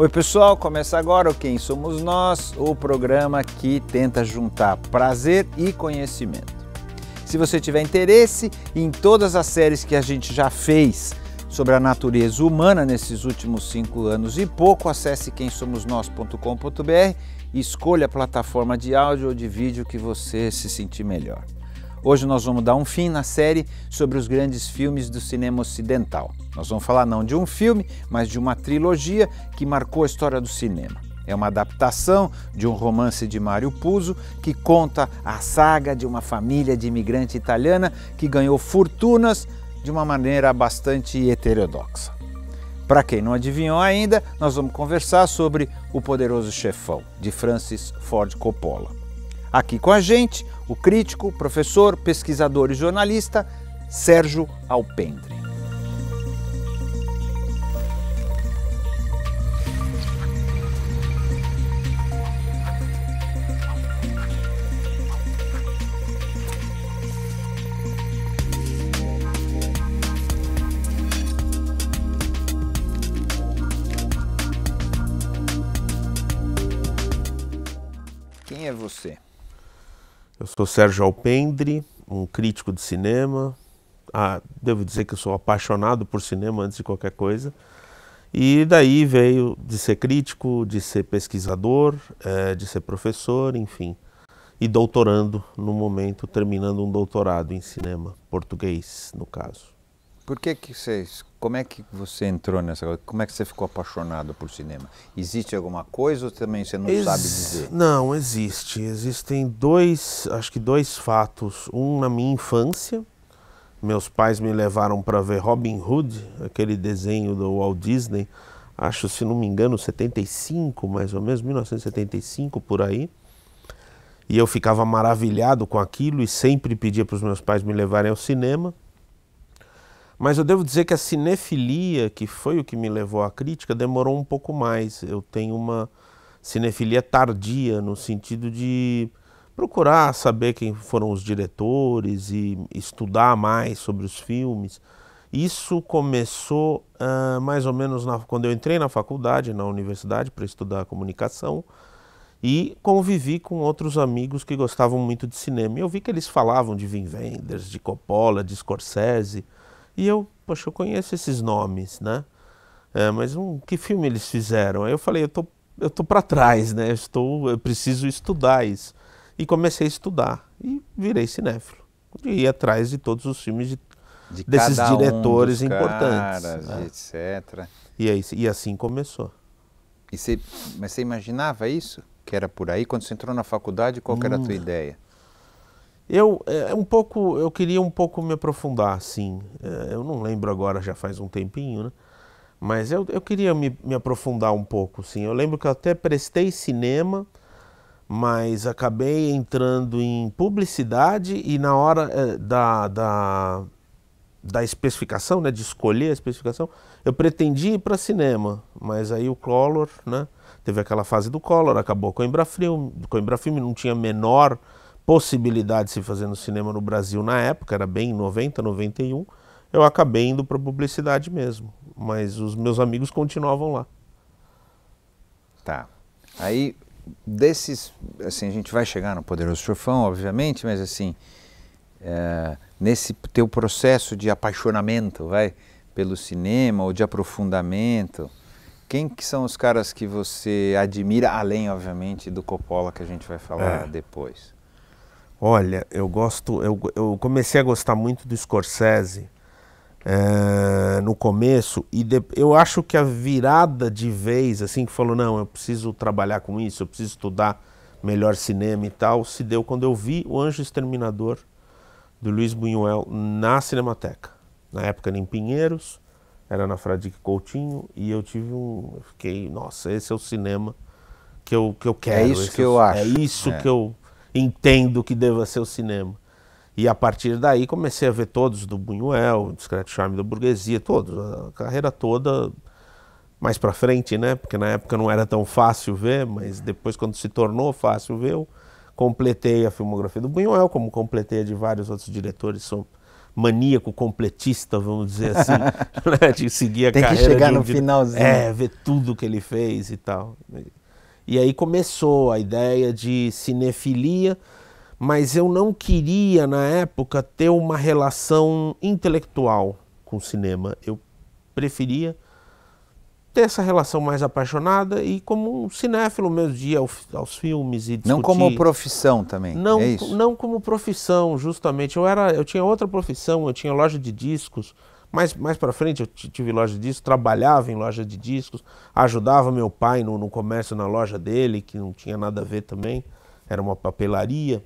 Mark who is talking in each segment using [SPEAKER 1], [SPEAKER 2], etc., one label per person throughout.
[SPEAKER 1] Oi pessoal, começa agora o Quem Somos Nós, o programa que tenta juntar prazer e conhecimento. Se você tiver interesse em todas as séries que a gente já fez sobre a natureza humana nesses últimos cinco anos e pouco, acesse quemsomosnós.com.br e escolha a plataforma de áudio ou de vídeo que você se sentir melhor. Hoje nós vamos dar um fim na série sobre os grandes filmes do cinema ocidental. Nós vamos falar não de um filme, mas de uma trilogia que marcou a história do cinema. É uma adaptação de um romance de Mario Puzo que conta a saga de uma família de imigrante italiana que ganhou fortunas de uma maneira bastante heterodoxa. Para quem não adivinhou ainda, nós vamos conversar sobre O Poderoso Chefão, de Francis Ford Coppola. Aqui com a gente, o crítico, professor, pesquisador e jornalista Sérgio Alpendre.
[SPEAKER 2] Eu sou Sérgio Alpendre, um crítico de cinema. Ah, devo dizer que eu sou apaixonado por cinema antes de qualquer coisa. E daí veio de ser crítico, de ser pesquisador, é, de ser professor, enfim. E doutorando no momento, terminando um doutorado em cinema, português no caso.
[SPEAKER 1] Por que que vocês, como é que você entrou nessa coisa? Como é que você ficou apaixonado por cinema? Existe alguma coisa ou também você não Ex sabe dizer?
[SPEAKER 2] Não, existe. Existem dois, acho que dois fatos. Um na minha infância, meus pais me levaram para ver Robin Hood, aquele desenho do Walt Disney, acho, se não me engano, 75, mais ou menos, 1975 por aí. E eu ficava maravilhado com aquilo e sempre pedia para os meus pais me levarem ao cinema. Mas eu devo dizer que a cinefilia, que foi o que me levou à crítica, demorou um pouco mais. Eu tenho uma cinefilia tardia, no sentido de procurar saber quem foram os diretores e estudar mais sobre os filmes. Isso começou uh, mais ou menos na, quando eu entrei na faculdade, na universidade, para estudar comunicação e convivi com outros amigos que gostavam muito de cinema. E eu vi que eles falavam de Wim Wenders, de Coppola, de Scorsese. E eu, poxa, eu conheço esses nomes, né? É, mas um, que filme eles fizeram? Aí eu falei, eu tô, eu tô para trás, né? Eu, estou, eu preciso estudar isso. E comecei a estudar e virei cinéfilo. E ia atrás de todos os filmes de, de desses diretores um importantes. Caras, né?
[SPEAKER 1] etc.
[SPEAKER 2] E, aí, e assim começou.
[SPEAKER 1] E mas você imaginava isso? Que era por aí? Quando você entrou na faculdade, qual hum. era a tua
[SPEAKER 2] ideia? Eu é, é um pouco, eu queria um pouco me aprofundar, sim É, eu não lembro agora, já faz um tempinho, né? Mas eu, eu queria me, me aprofundar um pouco, sim. Eu lembro que eu até prestei cinema, mas acabei entrando em publicidade e na hora é, da, da, da especificação, né, de escolher a especificação, eu pretendi ir para cinema, mas aí o Collor, né, teve aquela fase do Collor, acabou com o Embrafilme, com o Embrafilme não tinha menor possibilidade de se fazer no cinema no Brasil na época, era bem 90, 91, eu acabei indo para publicidade mesmo. Mas os meus amigos continuavam lá.
[SPEAKER 1] Tá. Aí, desses, assim, a gente vai chegar no Poderoso Chofão, obviamente, mas assim, é, nesse teu processo de apaixonamento, vai, pelo cinema ou de aprofundamento, quem que são os caras que você admira, além, obviamente, do Coppola, que a gente vai falar é. depois?
[SPEAKER 2] Olha, eu gosto, eu, eu comecei a gostar muito do Scorsese é, no começo e de, eu acho que a virada de vez, assim, que falou não, eu preciso trabalhar com isso, eu preciso estudar melhor cinema e tal, se deu quando eu vi O Anjo Exterminador do Luiz Buñuel na Cinemateca. Na época era em Pinheiros, era na Fradique Coutinho e eu tive um, eu fiquei, nossa, esse é o cinema que eu, que eu quero. É isso que é eu acho. É isso é. que eu entendo que deva ser o cinema. E a partir daí comecei a ver todos do Buñuel, Discreto Charme da Burguesia, todos, a carreira toda mais para frente, né? Porque na época não era tão fácil ver, mas depois quando se tornou fácil ver, eu completei a filmografia do Buñuel, como completei a de vários outros diretores, sou maníaco completista, vamos dizer assim, né? de seguir a Tem carreira. Tem que chegar um no finalzinho. É, ver tudo que ele fez e tal. E aí começou a ideia de cinefilia, mas eu não queria na época ter uma relação intelectual com o cinema. Eu preferia ter essa relação mais apaixonada e como um cinéfilo mesmo dia aos, aos, filmes e discutir. Não como profissão também. Não, é não como profissão, justamente. Eu era, eu tinha outra profissão, eu tinha loja de discos. Mais, mais para frente eu tive loja de discos, trabalhava em loja de discos, ajudava meu pai no, no comércio, na loja dele, que não tinha nada a ver também, era uma papelaria.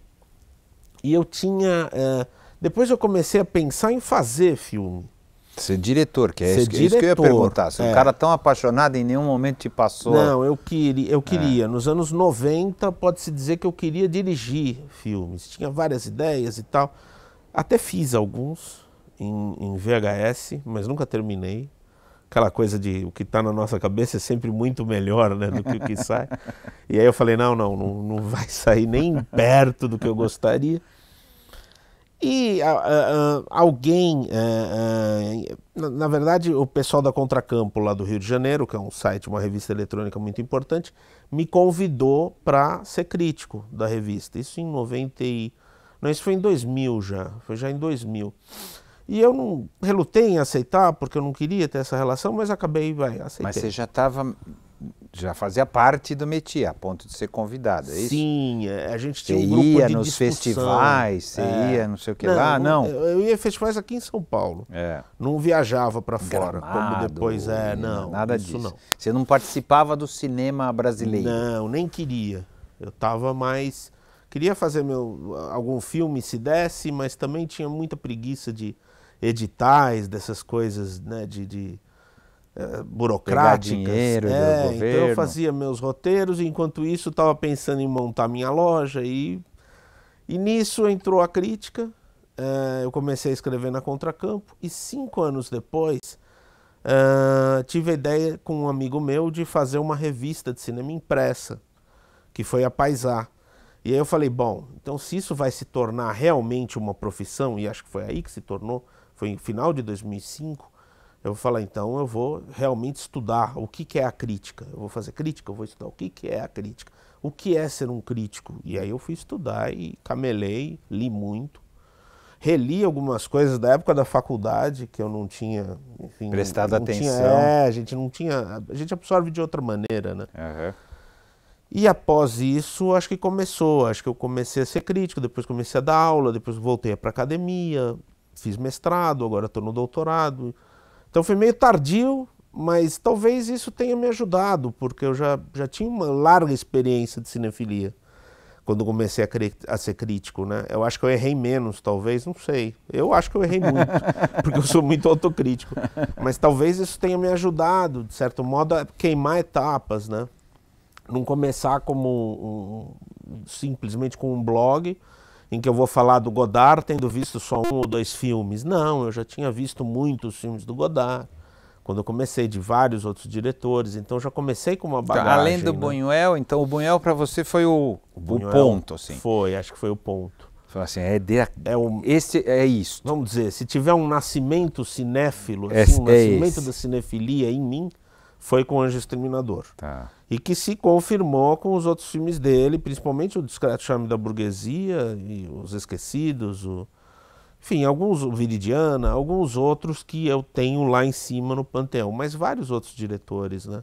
[SPEAKER 2] E eu tinha. É, depois eu comecei a pensar em fazer filme. Ser diretor, que é, isso, diretor, é isso, que eu ia perguntar. Se é. um cara tão apaixonado em nenhum momento te
[SPEAKER 1] passou. Não, eu
[SPEAKER 2] queria. Eu queria. É. Nos anos 90, pode-se dizer que eu queria dirigir filmes. Tinha várias ideias e tal. Até fiz alguns em, em VHS, mas nunca terminei. Aquela coisa de o que está na nossa cabeça é sempre muito melhor né, do que o que sai. e aí eu falei: não, não, não, não vai sair nem perto do que eu gostaria. E uh, uh, alguém, uh, na, na, verdade, o pessoal da Contracampo lá do Rio de Janeiro, que é um site, uma revista eletrônica muito importante, me convidou para ser crítico da revista. Isso em 90 e... Não, isso foi em 2000 já, foi já em 2000. E eu não relutei em aceitar, porque eu não queria ter essa relação, mas acabei, vai, aceitei. Mas você já estava
[SPEAKER 1] já fazia parte do métier, a ponto de ser convidado, é isso? Sim, é, a gente tinha você um grupo ia de nos discussão. festivais, você é. ia não sei o que não, lá, não?
[SPEAKER 2] Eu ia festivais aqui em São Paulo, é. não viajava para fora, como depois é, não, nada disso. Não. Você não participava do cinema brasileiro? Não, nem queria, eu estava mais, queria fazer meu, algum filme se desse, mas também tinha muita preguiça de editais, dessas coisas né, de, de é, burocráticas. Pegar dinheiro é, do governo. Então eu fazia meus roteiros, enquanto isso estava pensando em montar minha loja e, e nisso entrou a crítica. É, eu comecei a escrever na Contracampo e cinco anos depois é, tive a ideia com um amigo meu de fazer uma revista de cinema impressa, que foi a Paisar. E aí eu falei, bom, então se isso vai se tornar realmente uma profissão, e acho que foi aí que se tornou, foi no final de 2005, eu vou falar, então, eu vou realmente estudar o que, que é a crítica. Eu vou fazer crítica, eu vou estudar o que, que é a crítica. O que é ser um crítico? E aí eu fui estudar e camelei, li muito. Reli algumas coisas da época da faculdade que eu não tinha... Enfim, Prestado não atenção. Tinha, é, a gente não tinha... A gente absorve de outra maneira, né? Uhum. E após isso, acho que começou. Acho que eu comecei a ser crítico, depois comecei a dar aula, depois voltei para academia fiz mestrado, agora estou no doutorado. Então foi meio tardio, mas talvez isso tenha me ajudado, porque eu já, já tinha uma larga experiência de cinefilia quando comecei a, a, ser crítico, né? Eu acho que eu errei menos, talvez, não sei. Eu acho que eu errei muito, porque eu sou muito autocrítico. Mas talvez isso tenha me ajudado, de certo modo, a queimar etapas, né? Não começar como um, um, simplesmente com um blog, em que eu vou falar do Godard tendo visto só um ou dois filmes. Não, eu já tinha visto muitos filmes do Godard. Quando eu comecei de vários outros diretores, então já comecei com uma tá, bagagem. além do né? Buñuel, então o Buñuel para você foi o, o, o ponto, assim. Foi, acho que foi o ponto. Foi assim, é de, é um, esse é isso. Vamos dizer, se tiver um nascimento cinéfilo, é assim, é, um nascimento é da cinefilia em mim, foi com Anjo Exterminador. Tá. E que se confirmou com os outros filmes dele, principalmente o Discreto Charme da Burguesia e Os Esquecidos, o... enfim, alguns, o Viridiana, alguns outros que eu tenho lá em cima no Panteão, mas vários outros diretores, né?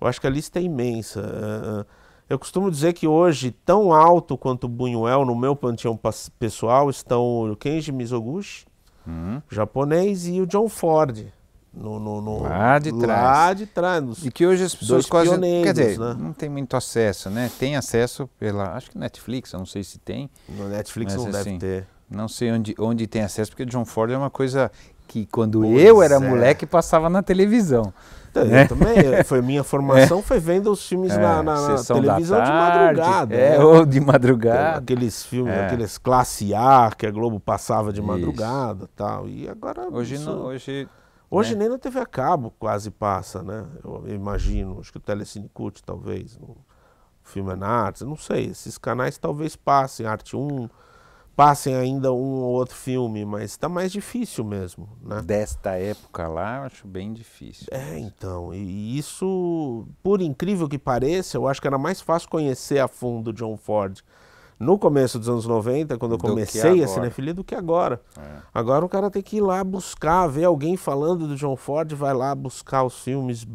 [SPEAKER 2] Eu acho que a lista é imensa. É, é, eu costumo dizer que hoje, tão alto quanto Buñuel, no meu panteão pessoal, estão o Kenji Mizoguchi, uhum. japonês, e o John Ford, no, no, no, lá de trás. Lá de trás. Nos, e que hoje as pessoas quase. Quer dizer, né? não
[SPEAKER 1] tem muito acesso, né? Tem acesso pela. Acho que Netflix, eu não sei se tem. No Netflix mas, não assim, deve ter. Não sei onde, onde tem acesso, porque John Ford é uma coisa que quando pois eu era é. moleque passava na televisão. Então, né? Eu também, foi minha é. formação é. foi vendo os filmes é, na, na, na televisão tarde, de madrugada. É, né? ou de madrugada. Aqueles
[SPEAKER 2] filmes, é. aqueles classe A que a Globo passava de madrugada e tal. E agora. Hoje isso... não, hoje Hoje né? nem na TV a cabo quase passa, né? Eu imagino, acho que o Telecine Cut talvez, o Filme na Arte, não sei. Esses canais talvez passem, Arte 1, passem ainda um ou outro filme, mas está mais difícil mesmo,
[SPEAKER 1] né? Desta época lá, eu acho bem difícil.
[SPEAKER 2] É, então, e isso, por incrível que pareça, eu acho que era mais fácil conhecer a fundo John Ford no começo dos anos 90, quando eu comecei a cinefilia, do que agora. É. Agora o cara tem que ir lá buscar, ver alguém falando do John Ford, vai lá buscar os filmes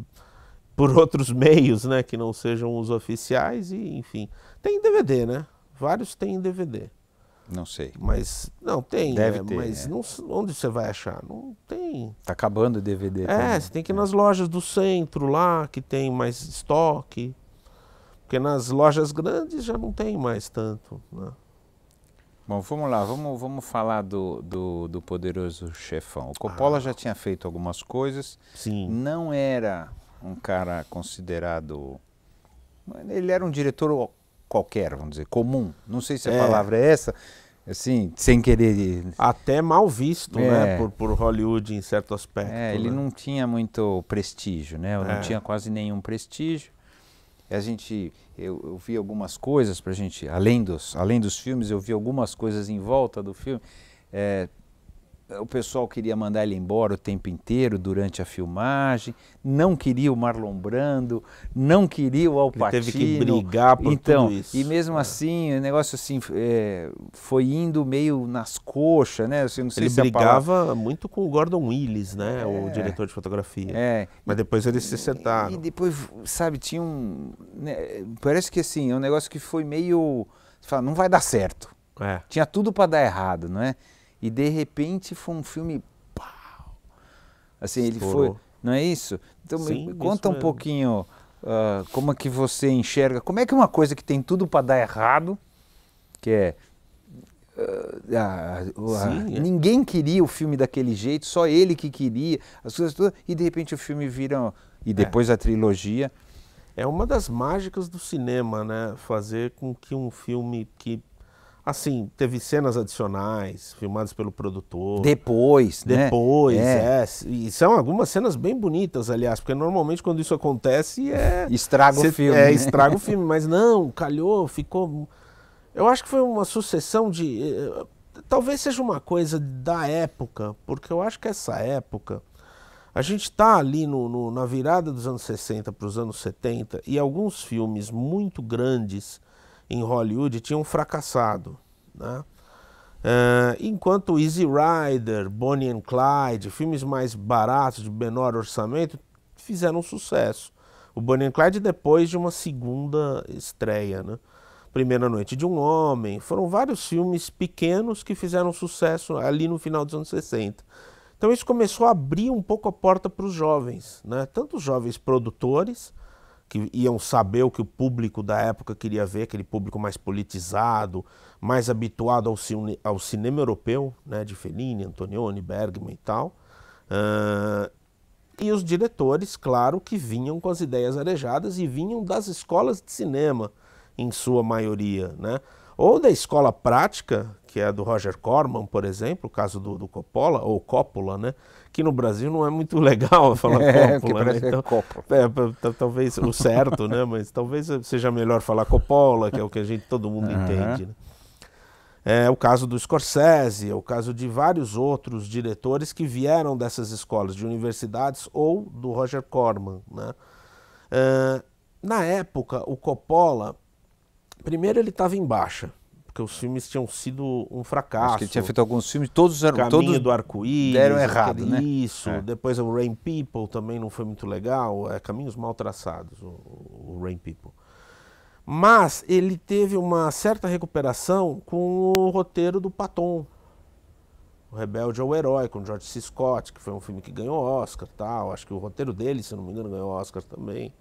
[SPEAKER 2] por outros meios, né, que não sejam os oficiais e, enfim. Tem DVD, né? Vários tem DVD. Não sei. Mas não tem, né? Deve ter, mas é. não, onde você vai achar? Não tem. Tá acabando o DVD. É, também. você tem que ir é. nas lojas do centro lá, que tem mais estoque. Porque nas lojas grandes já não tem mais tanto. Né?
[SPEAKER 1] Bom, vamos lá, vamos, vamos falar do, do, do poderoso chefão. O Coppola ah. já tinha feito algumas coisas. Sim. Não era um cara considerado.
[SPEAKER 2] Ele era um diretor
[SPEAKER 1] qualquer, vamos dizer, comum. Não sei se a é. palavra é essa. Assim, sem querer.
[SPEAKER 2] Até mal visto, né, é. né? Por, por Hollywood em
[SPEAKER 1] certo aspecto. É, ele né? não tinha muito prestígio, né? Não é. tinha quase nenhum prestígio a gente, eu, eu vi algumas coisas para a gente, além dos, além dos filmes, eu vi algumas coisas em volta do filme. É, o pessoal queria mandar ele embora o tempo inteiro durante a filmagem, não queria o Marlon Brando, não queria o Al Pacino. Ele teve que brigar por então, tudo isso. E mesmo é. assim, o negócio assim é, foi indo meio nas coxas, né? Assim, não sei ele se brigava
[SPEAKER 2] palavra... muito com o Gordon Willis, né? É, o diretor de fotografia. É. Mas depois eles se sentaram. E depois, sabe, tinha
[SPEAKER 1] um... Né, parece que assim, é um negócio que foi meio... Fala, não vai dar certo. É. Tinha tudo para dar errado, não é? E de repente foi um filme. Pau! Assim, ele foi. Não é isso? Então, Sim, conta isso um pouquinho uh, como é que você enxerga. Como é que uma coisa que tem tudo para dar errado, que é Uh, uh, uh, Sim, é. ninguém queria o filme daquele jeito, só ele que
[SPEAKER 2] queria, as coisas todas, e de repente o filme vira. E é. depois é. a trilogia. É uma das mágicas do cinema, né? Fazer com que um filme que Assim, teve cenas adicionais, filmadas pelo produtor. Depois, né? Depois, né? é. E são algumas cenas bem bonitas, aliás, porque normalmente quando isso acontece é. Estraga cê, o filme. É, né? estraga o filme, mas não, calhou, ficou. Eu acho que foi uma sucessão de. Eh, eh, talvez seja uma coisa da época, porque eu acho que essa época. A gente está ali no, no, na virada dos anos 60 para os anos 70 e alguns filmes muito grandes em Hollywood tinham fracassado. Né? Uh, enquanto Easy Rider, Bonnie and Clyde, filmes mais baratos, de menor orçamento, fizeram sucesso. O Bonnie and Clyde depois de uma segunda estreia, né? Primeira Noite de um Homem, foram vários filmes pequenos que fizeram sucesso ali no final dos anos 60. Então isso começou a abrir um pouco a porta para os jovens, né? tanto os jovens produtores que iam saber o que o público da época queria ver, aquele público mais politizado, mais habituado ao, cine, ao cinema europeu, né, de Fellini, Antonioni, Bergman e tal. Uh, e os diretores, claro, que vinham com as ideias arejadas e vinham das escolas de cinema, em sua maioria, né? Ou da escola prática, que é a do Roger Corman, por exemplo, o caso do, do Coppola, ou Coppola, né? aqui no Brasil não é muito legal falar é, cópula. Né? É então, é, talvez o certo, né? Mas talvez seja melhor falar Coppola que é o que a gente todo mundo uhum. entende. Né? É o caso do Scorsese, é o caso de vários outros diretores que vieram dessas escolas, de universidades ou do Roger Corman. Né? na época, o Coppola, primeiro ele estava em baixa porque os filmes tinham sido um fracasso. Acho que ele tinha feito alguns filmes, todos eram Caminho todos do Arco-Íris, deram errado, né? Isso. É. Depois o Rain People também não foi muito legal, é Caminhos Mal Traçados, o, o Rain People. Mas ele teve uma certa recuperação com o roteiro do Paton, o Rebelde ao é Herói, com George C. Scott, que foi um filme que ganhou Oscar tal. Acho que o roteiro dele, se não me engano, ganhou Oscar também.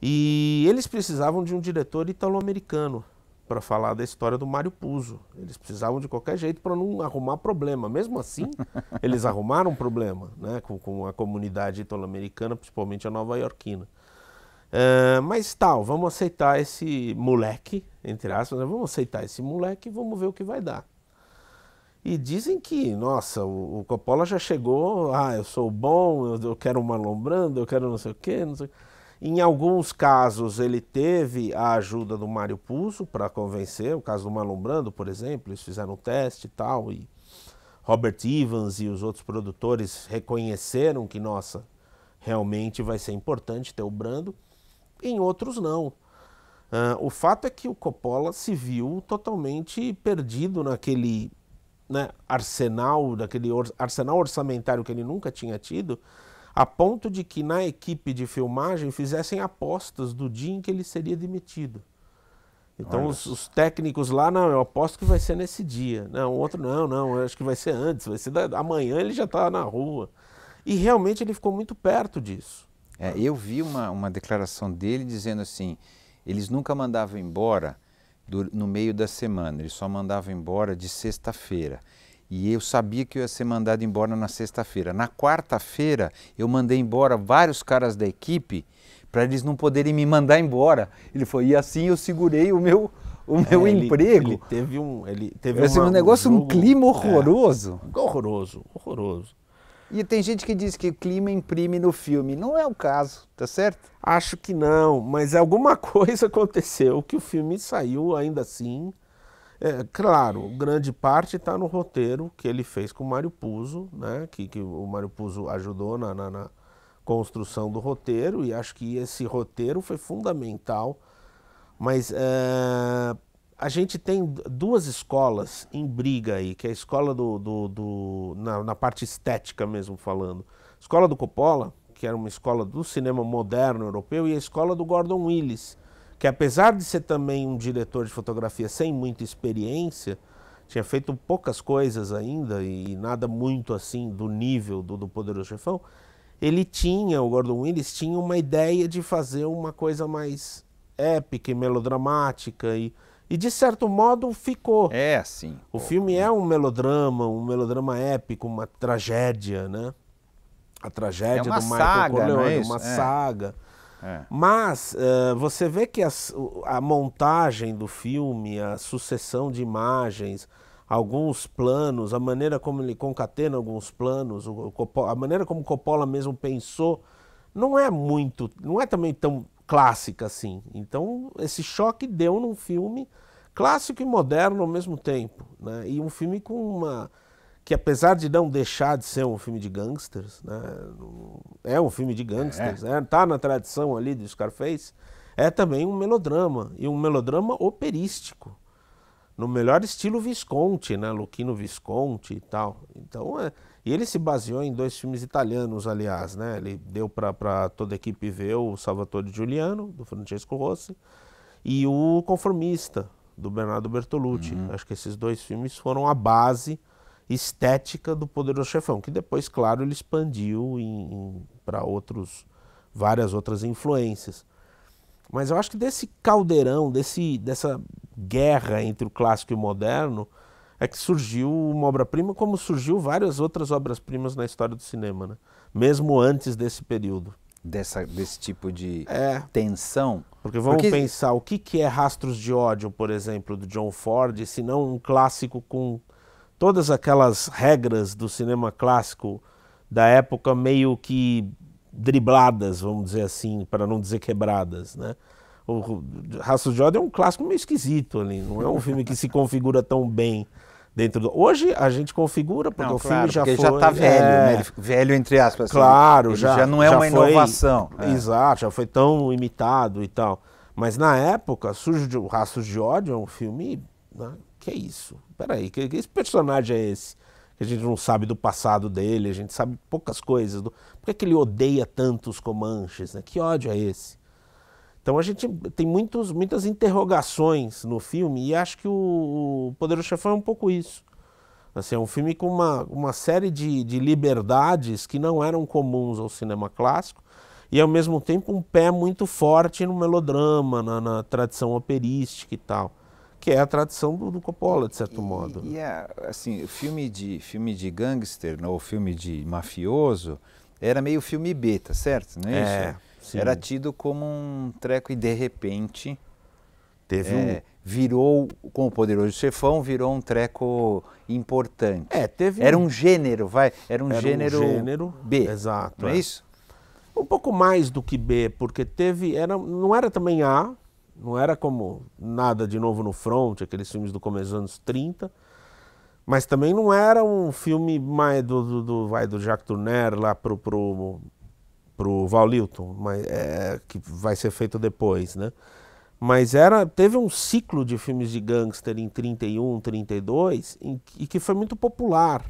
[SPEAKER 2] E eles precisavam de um diretor italo-americano para falar da história do Mário Puzo. Eles precisavam de qualquer jeito para não arrumar problema. Mesmo assim, eles arrumaram problema né, com, com a comunidade italo-americana, principalmente a nova-iorquina. Uh, é, mas tal, vamos aceitar esse moleque, entre aspas, né? vamos aceitar esse moleque e vamos ver o que vai dar. E dizem que, nossa, o, o Coppola já chegou, ah, eu sou bom, eu, eu quero um malombrando, eu quero não sei o quê, não sei o quê. Em alguns casos, ele teve a ajuda do Mário Pulso para convencer, o caso do Malombrando, por exemplo, eles fizeram um teste e tal, e Robert Evans e os outros produtores reconheceram que, nossa, realmente vai ser importante ter o Brando, em outros não. Uh, o fato é que o Coppola se viu totalmente perdido naquele né, arsenal, naquele or arsenal orçamentário que ele nunca tinha tido, a ponto de que na equipe de filmagem fizessem apostas do dia em que ele seria demitido. Então os, os, técnicos lá, não, eu aposto que vai ser nesse dia. Não, o outro não, não, eu acho que vai ser antes, vai ser da, amanhã ele já está na rua. E realmente ele ficou muito perto disso. É, eu vi uma, uma declaração dele dizendo
[SPEAKER 1] assim, eles nunca mandavam embora do, no meio da semana, eles só mandavam embora de sexta-feira. E eu sabia que eu ia ser mandado embora na sexta-feira. Na quarta-feira, eu mandei embora vários caras da equipe para eles não poderem me mandar embora. Ele falou, e assim eu segurei o meu, o meu é, ele, emprego. Ele
[SPEAKER 2] teve um, ele teve uma, um negócio, um, jogo, um clima é, horroroso. É, horroroso, horroroso. E tem gente que diz que o clima imprime no filme. Não é o caso, tá certo? Acho que não, mas alguma coisa aconteceu que o filme saiu ainda assim é, claro, grande parte está no roteiro que ele fez com o Mário Puzo, né? que, que o Mário Puzo ajudou na, na, na construção do roteiro, e acho que esse roteiro foi fundamental. Mas é, a gente tem duas escolas em briga aí, que é a escola do. do, do na, na, parte estética mesmo falando. Escola do Coppola, que era uma escola do cinema moderno europeu, e a escola do Gordon Willis que apesar de ser também um diretor de fotografia sem muita experiência, tinha feito poucas coisas ainda e nada muito assim do nível do, do Poderoso Chefão, ele tinha, o Gordon Willis tinha uma ideia de fazer uma coisa mais épica e melodramática e, e de certo modo ficou. É, sim. O filme é um melodrama, um melodrama épico, uma tragédia, né? A tragédia é do Michael saga, Corleone, é uma é. saga. É. Mas uh, você vê que as, a montagem do filme, a sucessão de imagens, alguns planos, a maneira como ele concatena alguns planos, o, o, a maneira como Coppola mesmo pensou, não é muito, não é também tão clássica assim. Então esse choque deu num filme clássico e moderno ao mesmo tempo, né? E um filme com uma que apesar de não deixar de ser um filme de gangsters, né, é um filme de gangsters, é. Né, tá na tradição ali do Scarface, é também um melodrama, e um melodrama operístico, no melhor estilo Visconti, né, Luquino Visconti e tal. Então, é, e ele se baseou em dois filmes italianos, aliás, né, ele deu para toda a equipe ver o Salvatore Giuliano, do Francesco Rossi, e o Conformista, do Bernardo Bertolucci. Uhum. Acho que esses dois filmes foram a base estética do Poderoso Chefão, que depois, claro, ele expandiu para outros várias outras influências. Mas eu acho que desse caldeirão, desse, dessa guerra entre o clássico e o moderno, é que surgiu uma obra-prima, como surgiu várias outras obras-primas na história do cinema, né? mesmo antes desse período. Dessa, desse tipo de é. tensão. Porque vamos Porque... pensar, o que, que é Rastros de Ódio, por exemplo, do John Ford, se não um clássico com todas aquelas regras do cinema clássico da época meio que dribladas, vamos dizer assim, para não dizer quebradas, né? O Raço ódio é um clássico meio esquisito ali, não é um filme que se configura tão bem dentro do... Hoje a gente configura porque não, o claro, filme já foi... já está velho, é... né? Velho entre aspas. Assim. Claro, assim, já, já não é já uma foi... inovação. É. Exato, já foi tão imitado e tal. Mas na época, surge o Raços de Ódio é um filme né? que é isso? Peraí, que, que esse personagem é esse? Que a gente não sabe do passado dele, a gente sabe poucas coisas. Do... Por que, é que ele odeia tanto os Comanches? Né? Que ódio é esse? Então a gente tem muitos, muitas interrogações no filme e acho que o, Poderoso Chefão é um pouco isso. Assim, é um filme com uma, uma série de, de liberdades que não eram comuns ao cinema clássico e ao mesmo tempo um pé muito forte no melodrama, na, na tradição operística e tal que é a tradição do, do Coppola, de certo e, modo. Né?
[SPEAKER 1] E é, assim, filme de filme de gangster né, ou filme de mafioso era meio filme B, tá certo? Não é, é isso? Sim. Era tido como um treco e de repente teve é, um virou com o poderoso chefão virou um
[SPEAKER 2] treco importante. É, teve Era um gênero, vai, era um, era gênero, um gênero B. Exato. Não é, é isso? Um pouco mais do que B, porque teve era não era também A, não era como nada de novo no front, aqueles filmes do começo dos anos 30. Mas também não era um filme mais do, do, do vai do Jacques Tourneur lá pro, pro, pro Val Lilton, mas, é, que vai ser feito depois, né? Mas era, teve um ciclo de filmes de gangster em 31, 32, em, e que foi muito popular.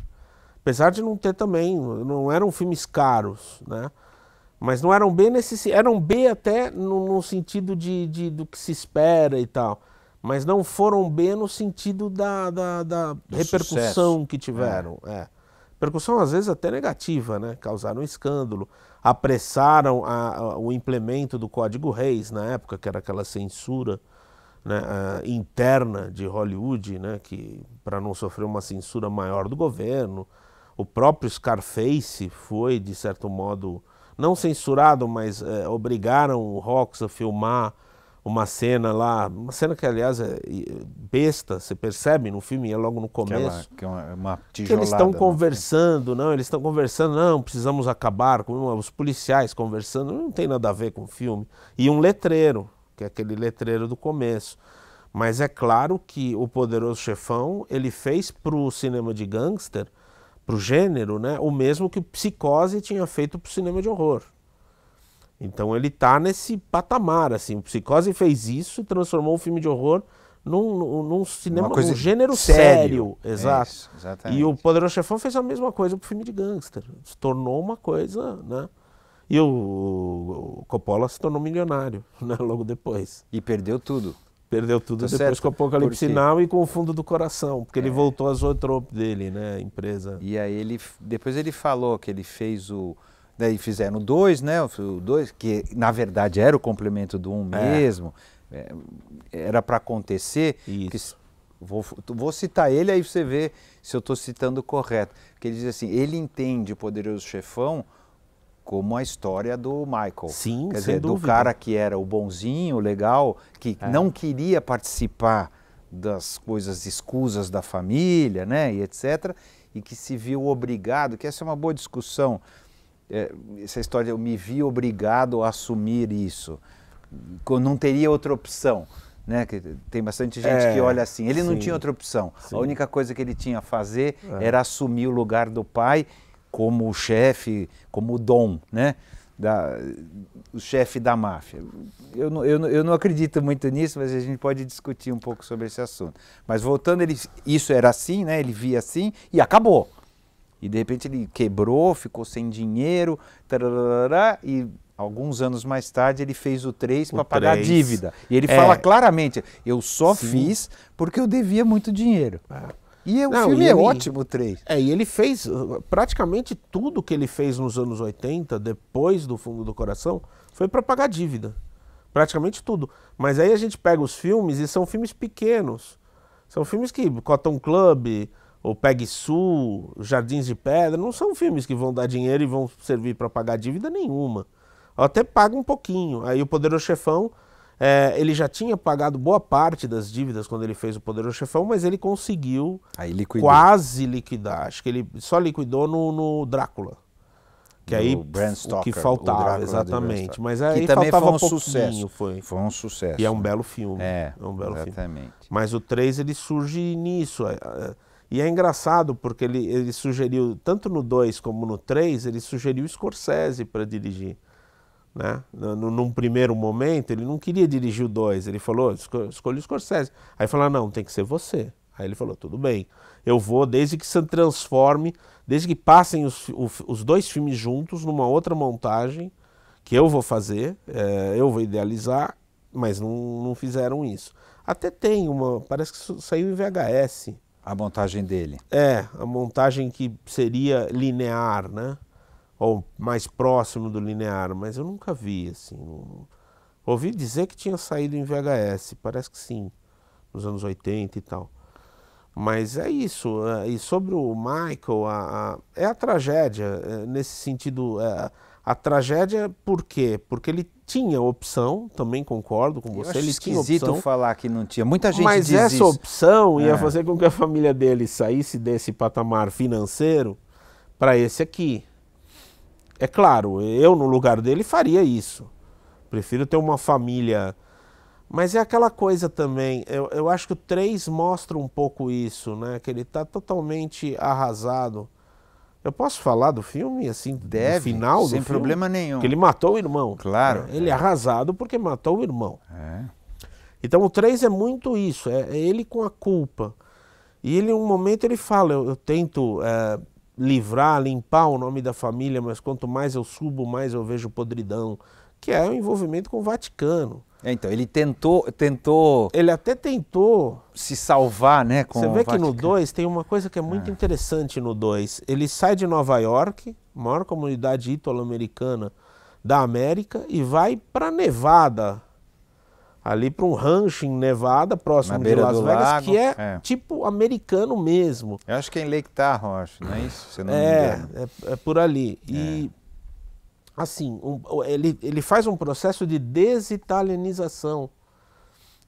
[SPEAKER 2] Apesar de não ter também, não eram filmes caros, né? Mas não eram B nesse eram B até no, no sentido de, de, do que se espera e tal. Mas não foram B no sentido da, da, da repercussão sucesso. que é. tiveram. É. é. às vezes até negativa, né? Causaram escândalo, apressaram a, a, o implemento do Código Reis na época, que era aquela censura né, a, interna de Hollywood, né? Que para não sofrer uma censura maior do governo, o próprio Scarface foi de certo modo não censurado, mas é, obrigaram o Rox a filmar uma cena lá, uma cena que aliás é, é besta, você percebe no filme, é logo no é começo. Que, é que é uma tijolada. Que eles estão né? conversando, não, eles estão conversando, não, precisamos acabar com os policiais conversando, não tem nada a ver com o filme. E um letreiro, que é aquele letreiro do começo. Mas é claro que o Poderoso Chefão, ele fez para o cinema de gangster para o gênero, né, o mesmo que Psicose tinha feito para o cinema de horror. Então ele está nesse patamar, assim, o Psicose fez isso, transformou o filme de horror num, num cinema, coisa um gênero sério, sério. É exato. Isso, e o Poderoso Chefão fez a mesma coisa para o filme de gangster, se tornou uma coisa, né? E o, o Coppola se tornou milionário, né, logo depois. E perdeu tudo. Perdeu tudo tá depois certo? com o Apocalipse porque... Sinal e com o Fundo do Coração, porque é. ele
[SPEAKER 1] voltou às Zoetrope dele, né, a empresa. E aí ele, depois ele falou que ele fez o... Daí né, fizeram dois, né, o dois, que na verdade era o complemento do um é. mesmo, é, era para acontecer. Isso. Que, vou, vou citar ele, aí você vê se eu estou citando correto. Porque ele diz assim, ele entende o poderoso chefão como a história do Michael. Sim, Quer dizer, dúvida. do cara que era o bonzinho, legal, que é. não queria participar das coisas escusas da família, né, e etc, e que se viu obrigado, que essa é uma boa discussão, é, essa história de eu me vi obrigado a assumir isso, eu não teria outra opção, né, que tem bastante gente é, que olha assim, ele sim, não tinha outra opção, sim. a única coisa que ele tinha a fazer é. era assumir o lugar do pai como o chefe, como o dom, né? Da, o chefe da máfia. Eu não, eu, eu não acredito muito nisso, mas a gente pode discutir um pouco sobre esse assunto. Mas voltando, ele, isso era assim, né? ele via assim e acabou. E de repente ele quebrou, ficou sem dinheiro, e alguns anos mais tarde ele fez o 3 para pagar a dívida. E ele é. fala claramente: eu só Sim. fiz porque eu devia muito dinheiro. É.
[SPEAKER 2] E o Não, filme e é ótimo, 3. É, e ele fez uh, praticamente tudo que ele fez nos anos 80, depois do Fundo do Coração, foi para pagar dívida. Praticamente tudo. Mas aí a gente pega os filmes e são filmes pequenos. São filmes que Cotton Club, ou peg Sul, Jardins de Pedra, não são filmes que vão dar dinheiro e vão servir para pagar dívida nenhuma. Até paga um pouquinho. Aí o Poderoso Chefão é, ele já tinha pagado boa parte das dívidas quando ele fez o Poderoso Chefão, mas ele conseguiu quase liquidar. Acho que ele só liquidou no, no Drácula. Que aí o que faltava, o exatamente. Mas aí que também faltava foi um sucesso.
[SPEAKER 1] Foi. foi um sucesso. E é um belo filme. É, é um belo exatamente. Filme.
[SPEAKER 2] Mas o 3 ele surge nisso. É, é, e é engraçado porque ele, ele sugeriu, tanto no 2 como no 3, ele sugeriu Scorsese para dirigir. Né? Num, num primeiro momento, ele não queria dirigir o dois. Ele falou, escol escolhi o Scorsese. Aí falaram, não, tem que ser você. Aí ele falou, tudo bem, eu vou, desde que se transforme, desde que passem os, os dois filmes juntos numa outra montagem, que eu vou fazer, é, eu vou idealizar, mas não, não fizeram isso. Até tem uma, parece que saiu em VHS. A montagem dele. É, a montagem que seria linear, né? ou mais próximo do linear, mas eu nunca vi assim. Não... Ouvi dizer que tinha saído em VHS, parece que sim, nos anos 80 e tal. Mas é isso. É, e sobre o Michael, a, a, é a tragédia, é, nesse sentido. É, a tragédia, por quê? Porque ele tinha opção, também concordo com você. Eu acho ele tinha opção. falar que não tinha. Muita gente Mas essa isso. opção é. ia fazer com que a família dele saísse desse patamar financeiro para esse aqui. É claro, eu no lugar dele faria isso. Prefiro ter uma família. Mas é aquela coisa também, eu, eu acho que o 3 mostra um pouco isso, né? Que ele está totalmente arrasado. Eu posso falar do filme, assim, Deve, do final do sem problema nenhum. Que ele matou o irmão. Claro. É. Ele é, é arrasado porque matou o irmão. É. Então o 3 é muito isso, é, é, ele com a culpa. E ele, em um momento, ele fala, eu, eu tento... É, livrar, limpar o nome da família, mas quanto mais eu subo, mais eu vejo podridão, que é o envolvimento com o Vaticano. É, então, ele tentou, tentou. Ele até tentou. Se salvar, né? Com Você vê que no 2 tem uma coisa que é muito ah. interessante no 2. Ele sai de Nova York, maior comunidade italo-americana da América, e vai para Nevada, ali para um rancho em Nevada, próximo de Las Vegas, Lago, que é, é, tipo americano mesmo. Eu acho que é em Lake Tahoe, não é isso? Se não é, é, é, por ali. É. E, assim, um, ele, ele faz um processo de desitalianização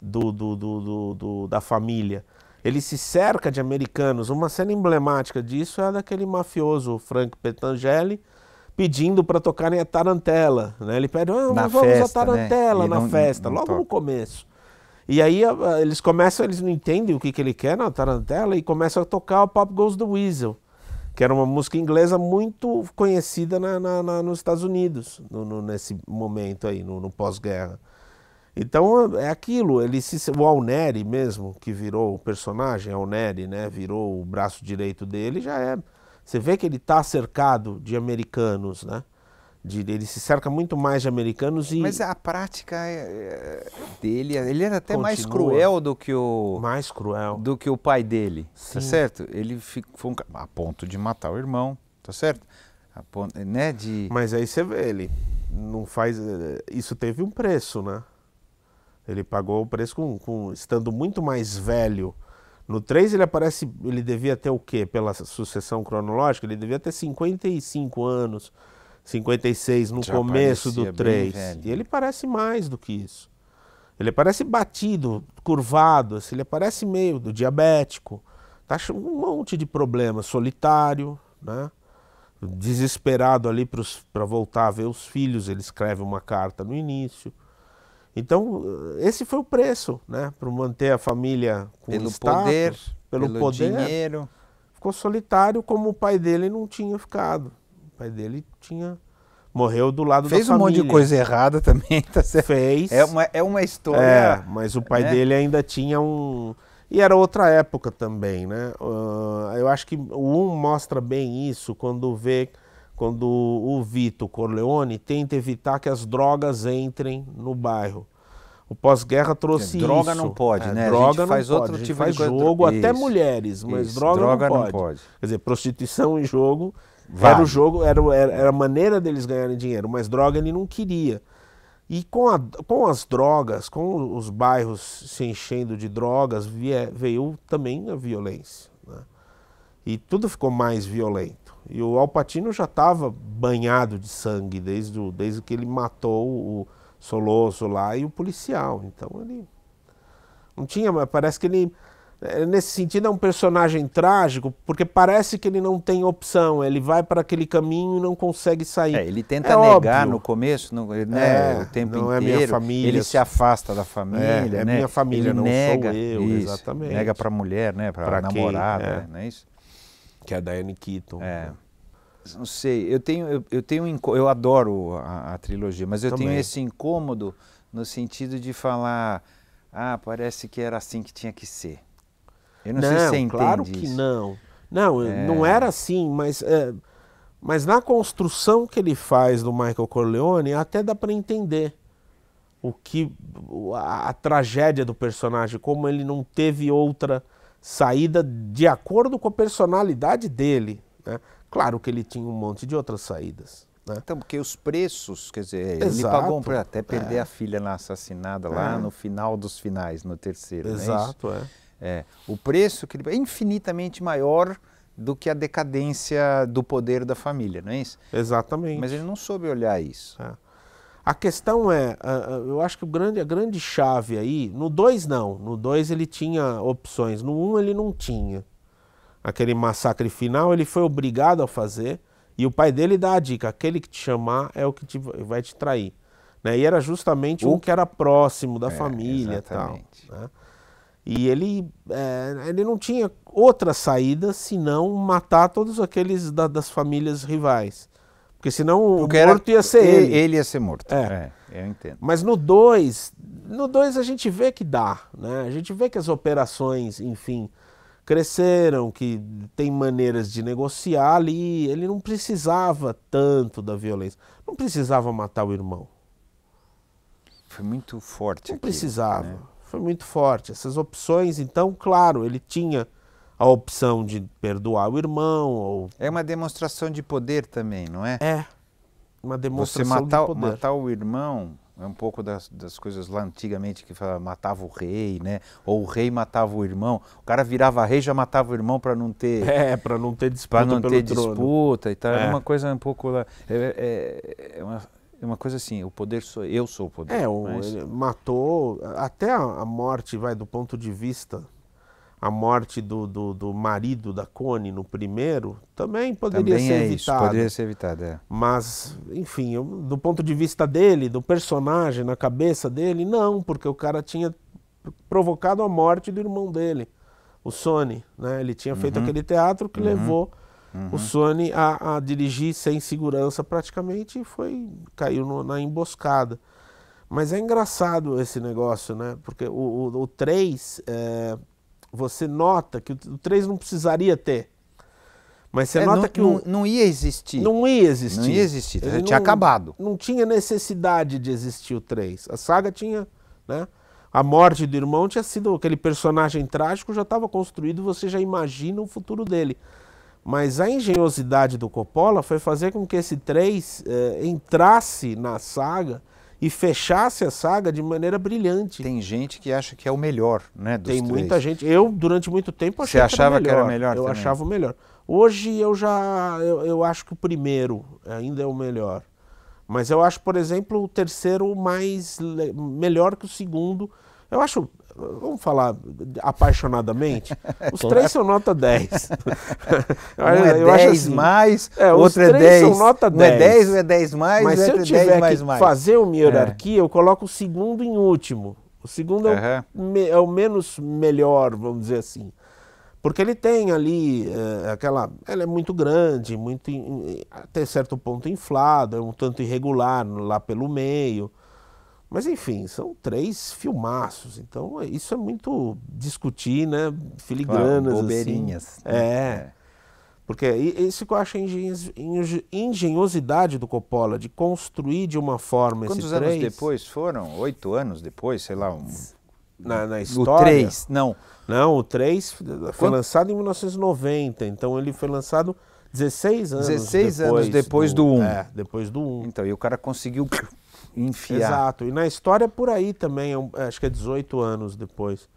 [SPEAKER 2] do, do, do, do, da família. Ele se cerca de americanos. Uma cena emblemática disso é a daquele mafioso Frank Petangeli, pedindo para tocarem a tarantela. Né? Ele pede, ah, vamos festa, a tarantela né? na não, festa, não logo toca. no começo. E aí ah, ah, eles começam, eles não entendem o que, que ele quer na tarantela e começam a tocar o Pop Goes the Weasel, que era uma música inglesa muito conhecida na, na, na nos Estados Unidos, no, no, nesse momento aí, no, no pós-guerra. Então é aquilo, ele se, o Alneri mesmo, que virou o personagem, Alneri, né, virou o braço direito dele, já é você vê que ele está cercado de americanos, né? De, ele se cerca muito mais de americanos e. Mas
[SPEAKER 1] a prática é, é,
[SPEAKER 2] dele, ele era até mais cruel do que o. Mais cruel. Do que o pai dele. Tá Sim. Tá certo?
[SPEAKER 1] Ele foi um, a ponto de matar o irmão, tá certo? A ponto, né, de...
[SPEAKER 2] Mas aí você vê, ele não faz. Eh, isso teve um preço, né? Ele pagou o preço com, com estando muito mais velho no 3 ele aparece, ele devia ter o quê? Pela sucessão cronológica, ele devia ter 55 anos, 56 no Já começo do 3. E ele parece mais do que isso. Ele parece batido, curvado, assim, ele parece meio do diabético. Tá com um monte de problema, solitário, né? Desesperado ali para voltar a ver os filhos, ele escreve uma carta no início. Então, esse foi o preço, né? Para manter a família com pelo status, poder, pelo, pelo poder. dinheiro. Ficou solitário como o pai dele não tinha ficado. O pai dele tinha morreu do lado Fez da família. Fez um monte de coisa errada também, tá certo? Fez. É uma,
[SPEAKER 1] é uma história. É, mas o pai né? dele
[SPEAKER 2] ainda tinha um. E era outra época também, né? Uh, eu acho que o um mostra bem isso quando vê quando o Vito Corleone tenta evitar que as drogas entrem no bairro. O pós-guerra trouxe é, droga isso. Droga não pode, é, né? Droga a gente faz outro Tipo a gente faz de jogo, até isso, mulheres, mas isso, droga, droga não, pode. não, pode. Quer dizer, prostituição e jogo vale. era o jogo, era, era a maneira deles ganharem dinheiro, mas droga ele não queria. E com, a, com as drogas, com os bairros se enchendo de drogas, veio também a violência. Né? E tudo ficou mais violento. E o Alpatino já estava banhado de sangue desde, o, desde que ele matou o Soloso lá e o policial. Então ele não tinha, mas parece que ele eh, nesse sentido é um personagem trágico, porque parece que ele não tem opção, ele vai para aquele caminho e não consegue sair. É, ele tenta é negar óbvio. no
[SPEAKER 1] começo, não, né, é, o tempo não inteiro. É minha família. Ele se afasta da família, é, é né? minha família, ele não nega, sou eu, isso, exatamente. Nega para a mulher, né, para a namorada, é. né, não é isso? Que é a Diane Keaton. É. Não sei, eu tenho, eu, eu tenho eu adoro a, a trilogia, mas eu Também. tenho esse incômodo no sentido de falar, ah, parece que era assim que tinha que ser. Eu não, não sei se você entende claro que não. Não, é... não
[SPEAKER 2] era assim, mas é, mas na construção que ele faz do Michael Corleone, até dá para entender o que a, a tragédia do personagem, como ele não teve outra saída de acordo com a personalidade dele. Né? Claro que ele tinha um monte de outras saídas. Né?
[SPEAKER 1] Então, porque os preços, quer dizer, Exato. ele pagou para até é. perder é. a filha na assassinada lá é. no final dos finais, no terceiro. É Exato, é, é. O preço que ele é infinitamente maior do que a decadência do poder da família, não é isso? Exatamente. Mas ele
[SPEAKER 2] não soube olhar isso. É. A questão é, eu acho que o grande, a grande chave aí, no 2 não, no 2 ele tinha opções, no 1 um ele não tinha. Aquele massacre final ele foi obrigado a fazer e o pai dele dá a dica, aquele que te chamar é o que te, vai te trair. Né? E era justamente o um que era próximo da é, família e tal. Né? E ele, é, ele não tinha outra saída senão matar todos aqueles da, das famílias rivais. Porque senão Porque o morto era, ia ser ele. Ele ia ser morto. É. é eu entendo. Mas no 2, no 2 a gente vê que dá, né? A gente vê que as operações, enfim, cresceram, que tem maneiras de negociar ali. Ele não precisava tanto da violência. Não precisava matar o irmão. Foi muito forte. Não precisava. Né? Foi muito forte. Essas opções, então, claro, ele tinha a opção de perdoar o irmão. Ou... É uma demonstração de poder também, não é? É. Uma demonstração Você matar, de poder. Matar o
[SPEAKER 1] irmão é um pouco das, das coisas lá antigamente que falava, matava o rei, né? Ou o rei matava o irmão. O cara virava rei já matava o irmão para não ter. É, para não ter disputa. Para não ter trono. disputa e tal. É, é. uma coisa um pouco lá. É, é, é, é uma, é uma coisa assim, o poder sou eu sou o poder. É, o, mas... ele
[SPEAKER 2] matou até a morte vai do ponto de vista a morte do, do, do, marido da Cone no primeiro também poderia também ser é evitada. Poderia ser evitada, é. Mas, enfim, eu, do ponto de vista dele, do personagem, na cabeça dele, não, porque o cara tinha provocado a morte do irmão dele, o Sony. Né? Ele tinha feito uhum. aquele teatro que uhum. levou uhum. o Sony a, a, dirigir sem segurança praticamente e foi, caiu no, na emboscada. Mas é engraçado esse negócio, né? Porque o 3. O, o três, é, você nota que o 3 não precisaria ter. Mas você é, nota não, que. Não, não, ia existir. Não ia existir. Não ia existir, ele tinha não, acabado. Não tinha necessidade de existir o 3. A saga tinha. Né? A morte do irmão tinha sido. Aquele personagem trágico já estava construído, você já imagina o futuro dele. Mas a engenhosidade do Coppola foi fazer com que esse 3 eh, entrasse na saga e fechasse a saga de maneira brilhante. Tem gente que acha que é o melhor, né? Dos Tem três. muita gente. Eu, durante muito tempo, achei Você achava que era melhor. melhor eu também. achava o melhor. Hoje eu já. Eu, eu acho que o primeiro ainda é o melhor. Mas eu acho, por exemplo, o terceiro mais melhor que o segundo. Eu acho vamos falar apaixonadamente, os três são nota 10. um é eu 10 assim, mais, é, outro é 10. São nota 10. Um é 10, um é 10 mais, Mas se eu é tiver que mais. fazer uma é. hierarquia, é. eu coloco o segundo em último. O segundo é, o, me, é o menos melhor, vamos dizer assim. Porque ele tem ali é, aquela. Ela é muito grande, muito até certo ponto inflado, é um tanto irregular lá pelo meio. Mas enfim, são três filmaços, então é, isso é muito discutir, né? Filigranas. Claro, assim. bobeirinhas. Assim. Né? É. é. Porque isso que eu acho a engenhosidade do Coppola, de construir de uma forma Quantos esse Quantos anos
[SPEAKER 1] depois foram? Oito anos depois, sei lá. Um...
[SPEAKER 2] Na, na história? O três, não. Não, o três foi Quanto? lançado em 1990, então ele foi lançado 16 anos 16 depois anos depois do, um É, depois do 1. Então, e o cara conseguiu enfiar. Exato. E na história é por aí também, é é, acho que é 18 anos depois.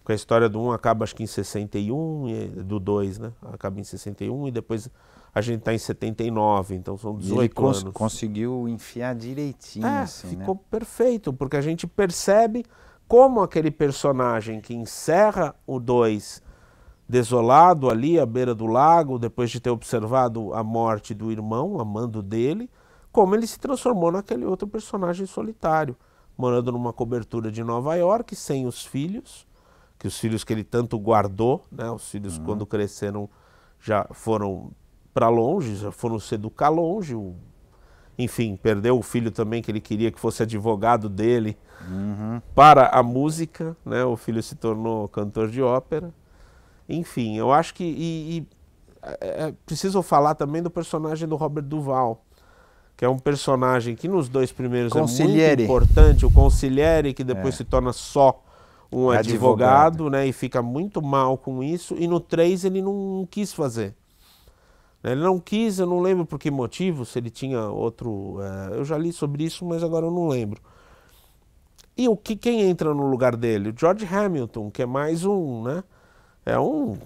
[SPEAKER 2] Porque a história do 1 um acaba acho que em 61, do 2, né? Acaba em 61 e depois a gente está em 79, então são 18 e ele cons anos. conseguiu enfiar direitinho, é, assim, né? ficou né? perfeito, porque a gente percebe como aquele personagem que encerra o 2 desolado ali à beira do lago, depois de ter observado a morte do irmão, amando dele, como ele se transformou naquele outro personagem solitário, morando numa cobertura de Nova York, sem os filhos, que os filhos que ele tanto guardou, né? Os filhos uhum. quando cresceram já foram para longe, já foram se educar longe. O... Enfim, perdeu o filho também que ele queria que fosse advogado dele uhum. para a música, né? O filho se tornou cantor de ópera. Enfim, eu acho que e, e é, é, preciso falar também do personagem do Robert Duval, que é um personagem que nos dois primeiros é muito importante, o conselheiro que depois é. se torna só um é advogado, advogado, né? E fica muito mal com isso. E no 3 ele não quis fazer. Né, ele não quis, eu não lembro por que motivo, se ele tinha outro. É, eu já li sobre isso, mas agora eu não lembro. E o que quem entra no lugar dele? O George Hamilton, que é mais um, né? É um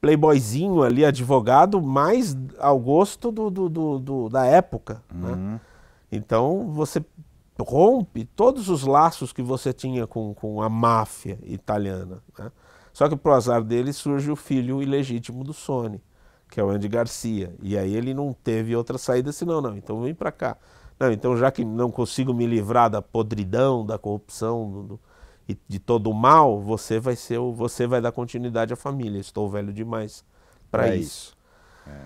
[SPEAKER 2] playboyzinho ali, advogado, mais ao gosto do, do, do, do da época. Né? Uhum. Né? Então você rompe todos os laços que você tinha com, com a máfia italiana. Né? Só que pro azar dele surge o filho ilegítimo do Sony, que é o Andy Garcia. E aí ele não teve outra saída senão, não, então vem para cá. Não, então já que não consigo me livrar da podridão, da corrupção, do, do e de todo o mal, você vai ser o, você vai dar continuidade à família. Estou velho demais para é isso. isso. É.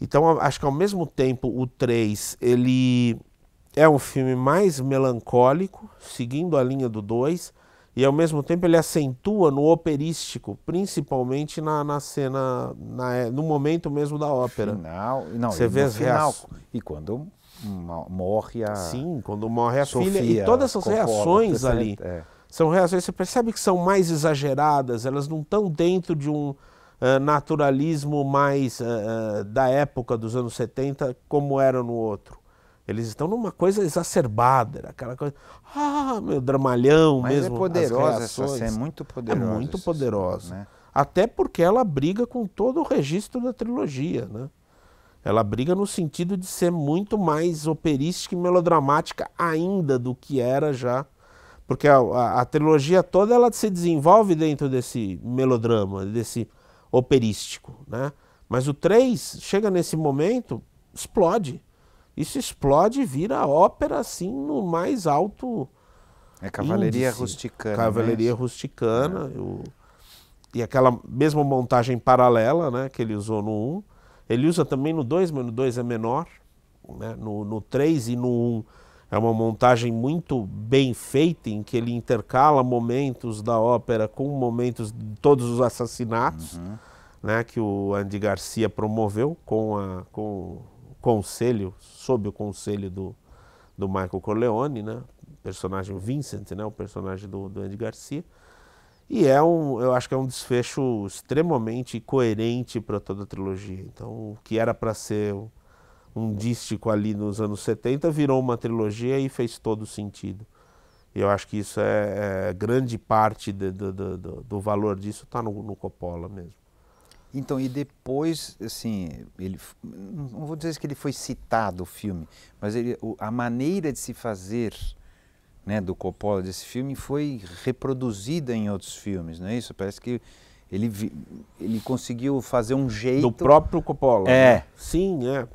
[SPEAKER 2] Então, acho que ao mesmo tempo o 3, ele é um filme mais melancólico, seguindo a linha do 2, e ao mesmo tempo ele acentua no operístico, principalmente na, na cena, na, é, no momento mesmo da ópera. Final, não, Você vê as final, reações.
[SPEAKER 1] E quando morre a. Sim, quando morre a Sofia, filha. E todas essas reações ali. É.
[SPEAKER 2] é. São reações, você percebe que são mais exageradas, elas não estão dentro de um uh, naturalismo mais uh, da época dos anos 70 como era no outro. Eles estão numa coisa exacerbada, né? aquela coisa, ah, meu dramalhão Mas é mesmo. é poderosa essa cena, é muito poderosa. É muito poderosa. né? Até porque ela briga com todo o registro da trilogia, né? Ela briga no sentido de ser muito mais operística e melodramática ainda do que era já porque a, a, a, trilogia toda ela se desenvolve dentro desse melodrama, desse operístico, né? Mas o 3 chega nesse momento, explode. Isso explode e vira ópera assim no mais alto é cavalaria índice. rusticana. Cavalaria né? rusticana. É. O... E aquela mesma montagem paralela né, que ele usou no 1. Ele usa também no 2, mas no 2 é menor. Né? No, no 3 e no 1 é uma montagem muito bem feita em que ele intercala momentos da ópera com momentos de todos os assassinatos, uhum. né, que o Andy Garcia promoveu com, a, com o conselho, sob o conselho do, do Michael Corleone, né, personagem Vincent, né, o personagem do, do Andy Garcia. E é um, eu acho que é um desfecho extremamente coerente para toda a trilogia. Então, o que era para ser um dístico ali nos anos 70, virou uma trilogia e fez todo sentido. Eu acho que isso é, é grande parte de, de, de, do valor disso está no, no Coppola mesmo. Então, e
[SPEAKER 1] depois, assim, ele, não vou dizer que ele foi citado o filme, mas ele, a maneira de se fazer né, do Coppola desse filme foi reproduzida em outros filmes, não é isso? Parece que ele, ele conseguiu fazer um jeito... Do próprio Coppola. É. Né?
[SPEAKER 2] Sim, é.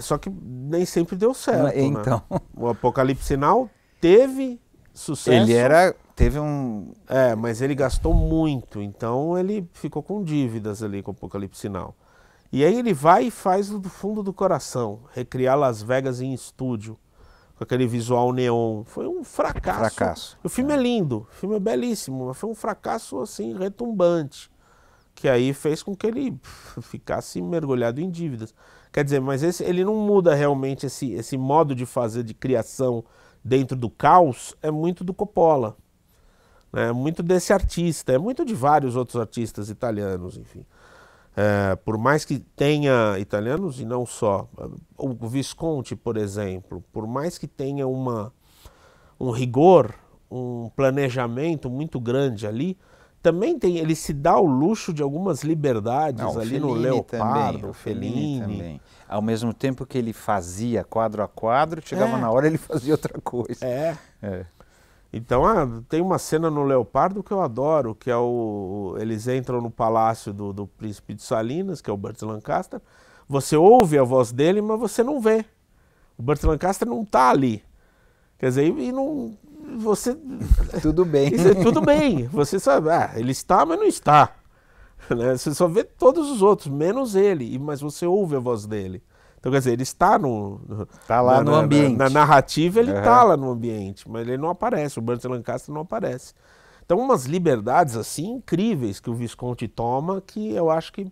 [SPEAKER 2] Só que nem sempre deu certo. É, né? Então. Né? O Apocalipse Sinal teve sucesso. Ele era. Teve um. É, mas ele gastou muito. Então ele ficou com dívidas ali com o Apocalipse Sinal. E aí ele vai e faz do fundo do coração recriar Las Vegas em estúdio. Com aquele visual neon. Foi um fracasso. fracasso. O filme é. é lindo, o filme é belíssimo, mas foi um fracasso assim, retumbante. Que aí fez com que ele ficasse mergulhado em dívidas. Quer dizer, mas esse, ele não muda realmente esse, esse modo de fazer de criação dentro do caos, é muito do Coppola. Né? É muito desse artista, é muito de vários outros artistas italianos, enfim. É, por mais que tenha italianos e não só, o Visconti, por exemplo, por mais que tenha uma, um rigor, um planejamento muito grande ali, também tem, ele se dá o luxo de algumas liberdades Não, ali no Leopardo, também, o Fellini. também.
[SPEAKER 1] Ao mesmo tempo que ele fazia quadro a
[SPEAKER 2] quadro, chegava é. na hora ele fazia outra coisa. É. é. Então, ah, tem uma cena no Leopardo que eu adoro, que é o eles entram no palácio do, do príncipe de Salinas, que é o Burt Lancaster. Você ouve a voz dele, mas você não vê. O Burt Lancaster não está ali. Quer dizer, e não, você. Tudo bem. Isso, é tudo bem. Você sabe, ah, ele está, mas não está. Né? Você só vê todos os outros, menos ele, mas você ouve a voz dele. Então, quer dizer, ele está no. Está lá na, no na, ambiente. Na, na, narrativa, ele está uhum. lá no ambiente, mas ele não aparece, o Burns Lancaster não aparece. Então, umas liberdades assim incríveis que o Visconde toma, que eu acho que.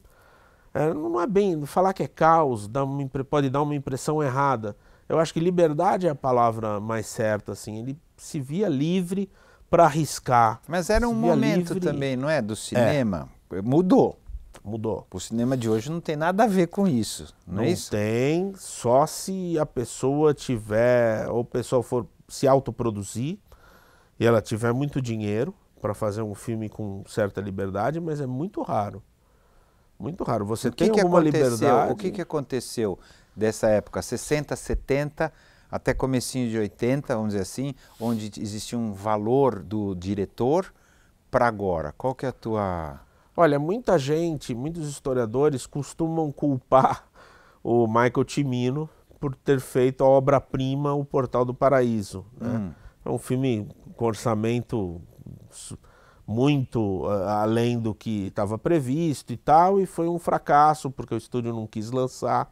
[SPEAKER 2] É, não é bem. Falar que é caos dá uma, pode dar uma impressão errada. Eu acho que liberdade é a palavra mais certa, assim. Ele se via livre para arriscar. Mas era um momento livre... também, não é? Do é. cinema. É. Mudou. Mudou. O cinema de hoje não tem nada a ver com isso, não, é não é isso? tem, só se a pessoa tiver, ou o pessoal for se autoproduzir e ela tiver muito dinheiro para fazer um filme com certa liberdade, mas é muito raro. Muito raro. Você o que tem que alguma aconteceu? liberdade. O que, que
[SPEAKER 1] aconteceu? dessa época, 60, 70, até comecinho de 80, vamos dizer assim, onde existia um valor do
[SPEAKER 2] diretor para agora. Qual que é a tua... Olha, muita gente, muitos historiadores costumam culpar o Michael Timino por ter feito a obra-prima O Portal do Paraíso. Né? Hum. É um filme com orçamento muito uh, além do que estava previsto e tal, e foi um fracasso porque o estúdio não quis lançar.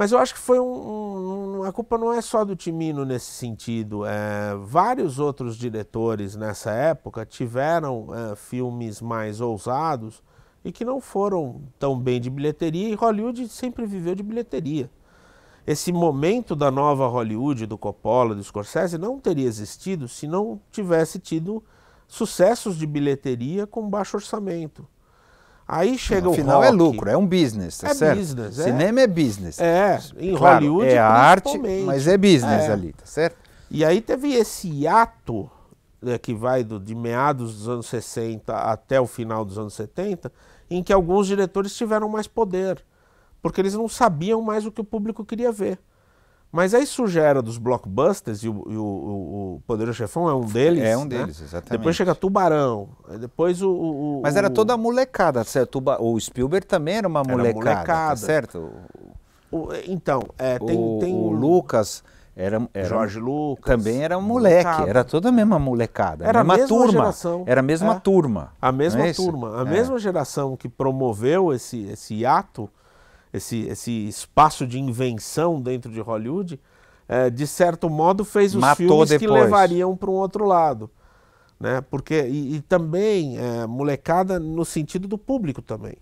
[SPEAKER 2] Mas eu acho que foi um, um, a culpa não é só do Timino nesse sentido. É, vários outros diretores nessa época tiveram é, filmes mais ousados e que não foram tão bem de bilheteria. E Hollywood sempre viveu de bilheteria. Esse momento da nova Hollywood, do Coppola, do Scorsese, não teria existido se não tivesse tido sucessos de bilheteria com baixo orçamento. Aí chega Afinal, o final é
[SPEAKER 1] lucro, é um business, tá é certo? Business, é. Cinema é. é business. É, em claro, é Hollywood é arte, mas é business é. ali,
[SPEAKER 2] tá certo? E aí teve esse ato né, que vai do, de meados dos anos 60 até o final dos anos 70, em que alguns diretores tiveram mais poder, porque eles não sabiam mais o que o público queria ver. Mas aí surge a era dos blockbusters, e o, e o, o Poderoso Chefão é um é deles. É um né? deles, exatamente. Depois chega Tubarão, depois o... o Mas era toda molecada, certo? O Spielberg
[SPEAKER 1] também era uma molecada, era molecada. Tá certo? então, é, tem, o, tem... O Lucas... Era, era, Jorge Lucas. Também era um moleque, molecada. era toda a mesma molecada. Era a mesma, mesma turma. Geração. Era a mesma é. turma.
[SPEAKER 2] A mesma é turma. Isso? A é. mesma geração que promoveu esse, esse ato esse, esse espaço de invenção dentro de Hollywood, é, de certo modo fez os Matou filmes depois. que levariam para um outro lado. Né? Porque, e, e também é, molecada no sentido do público também.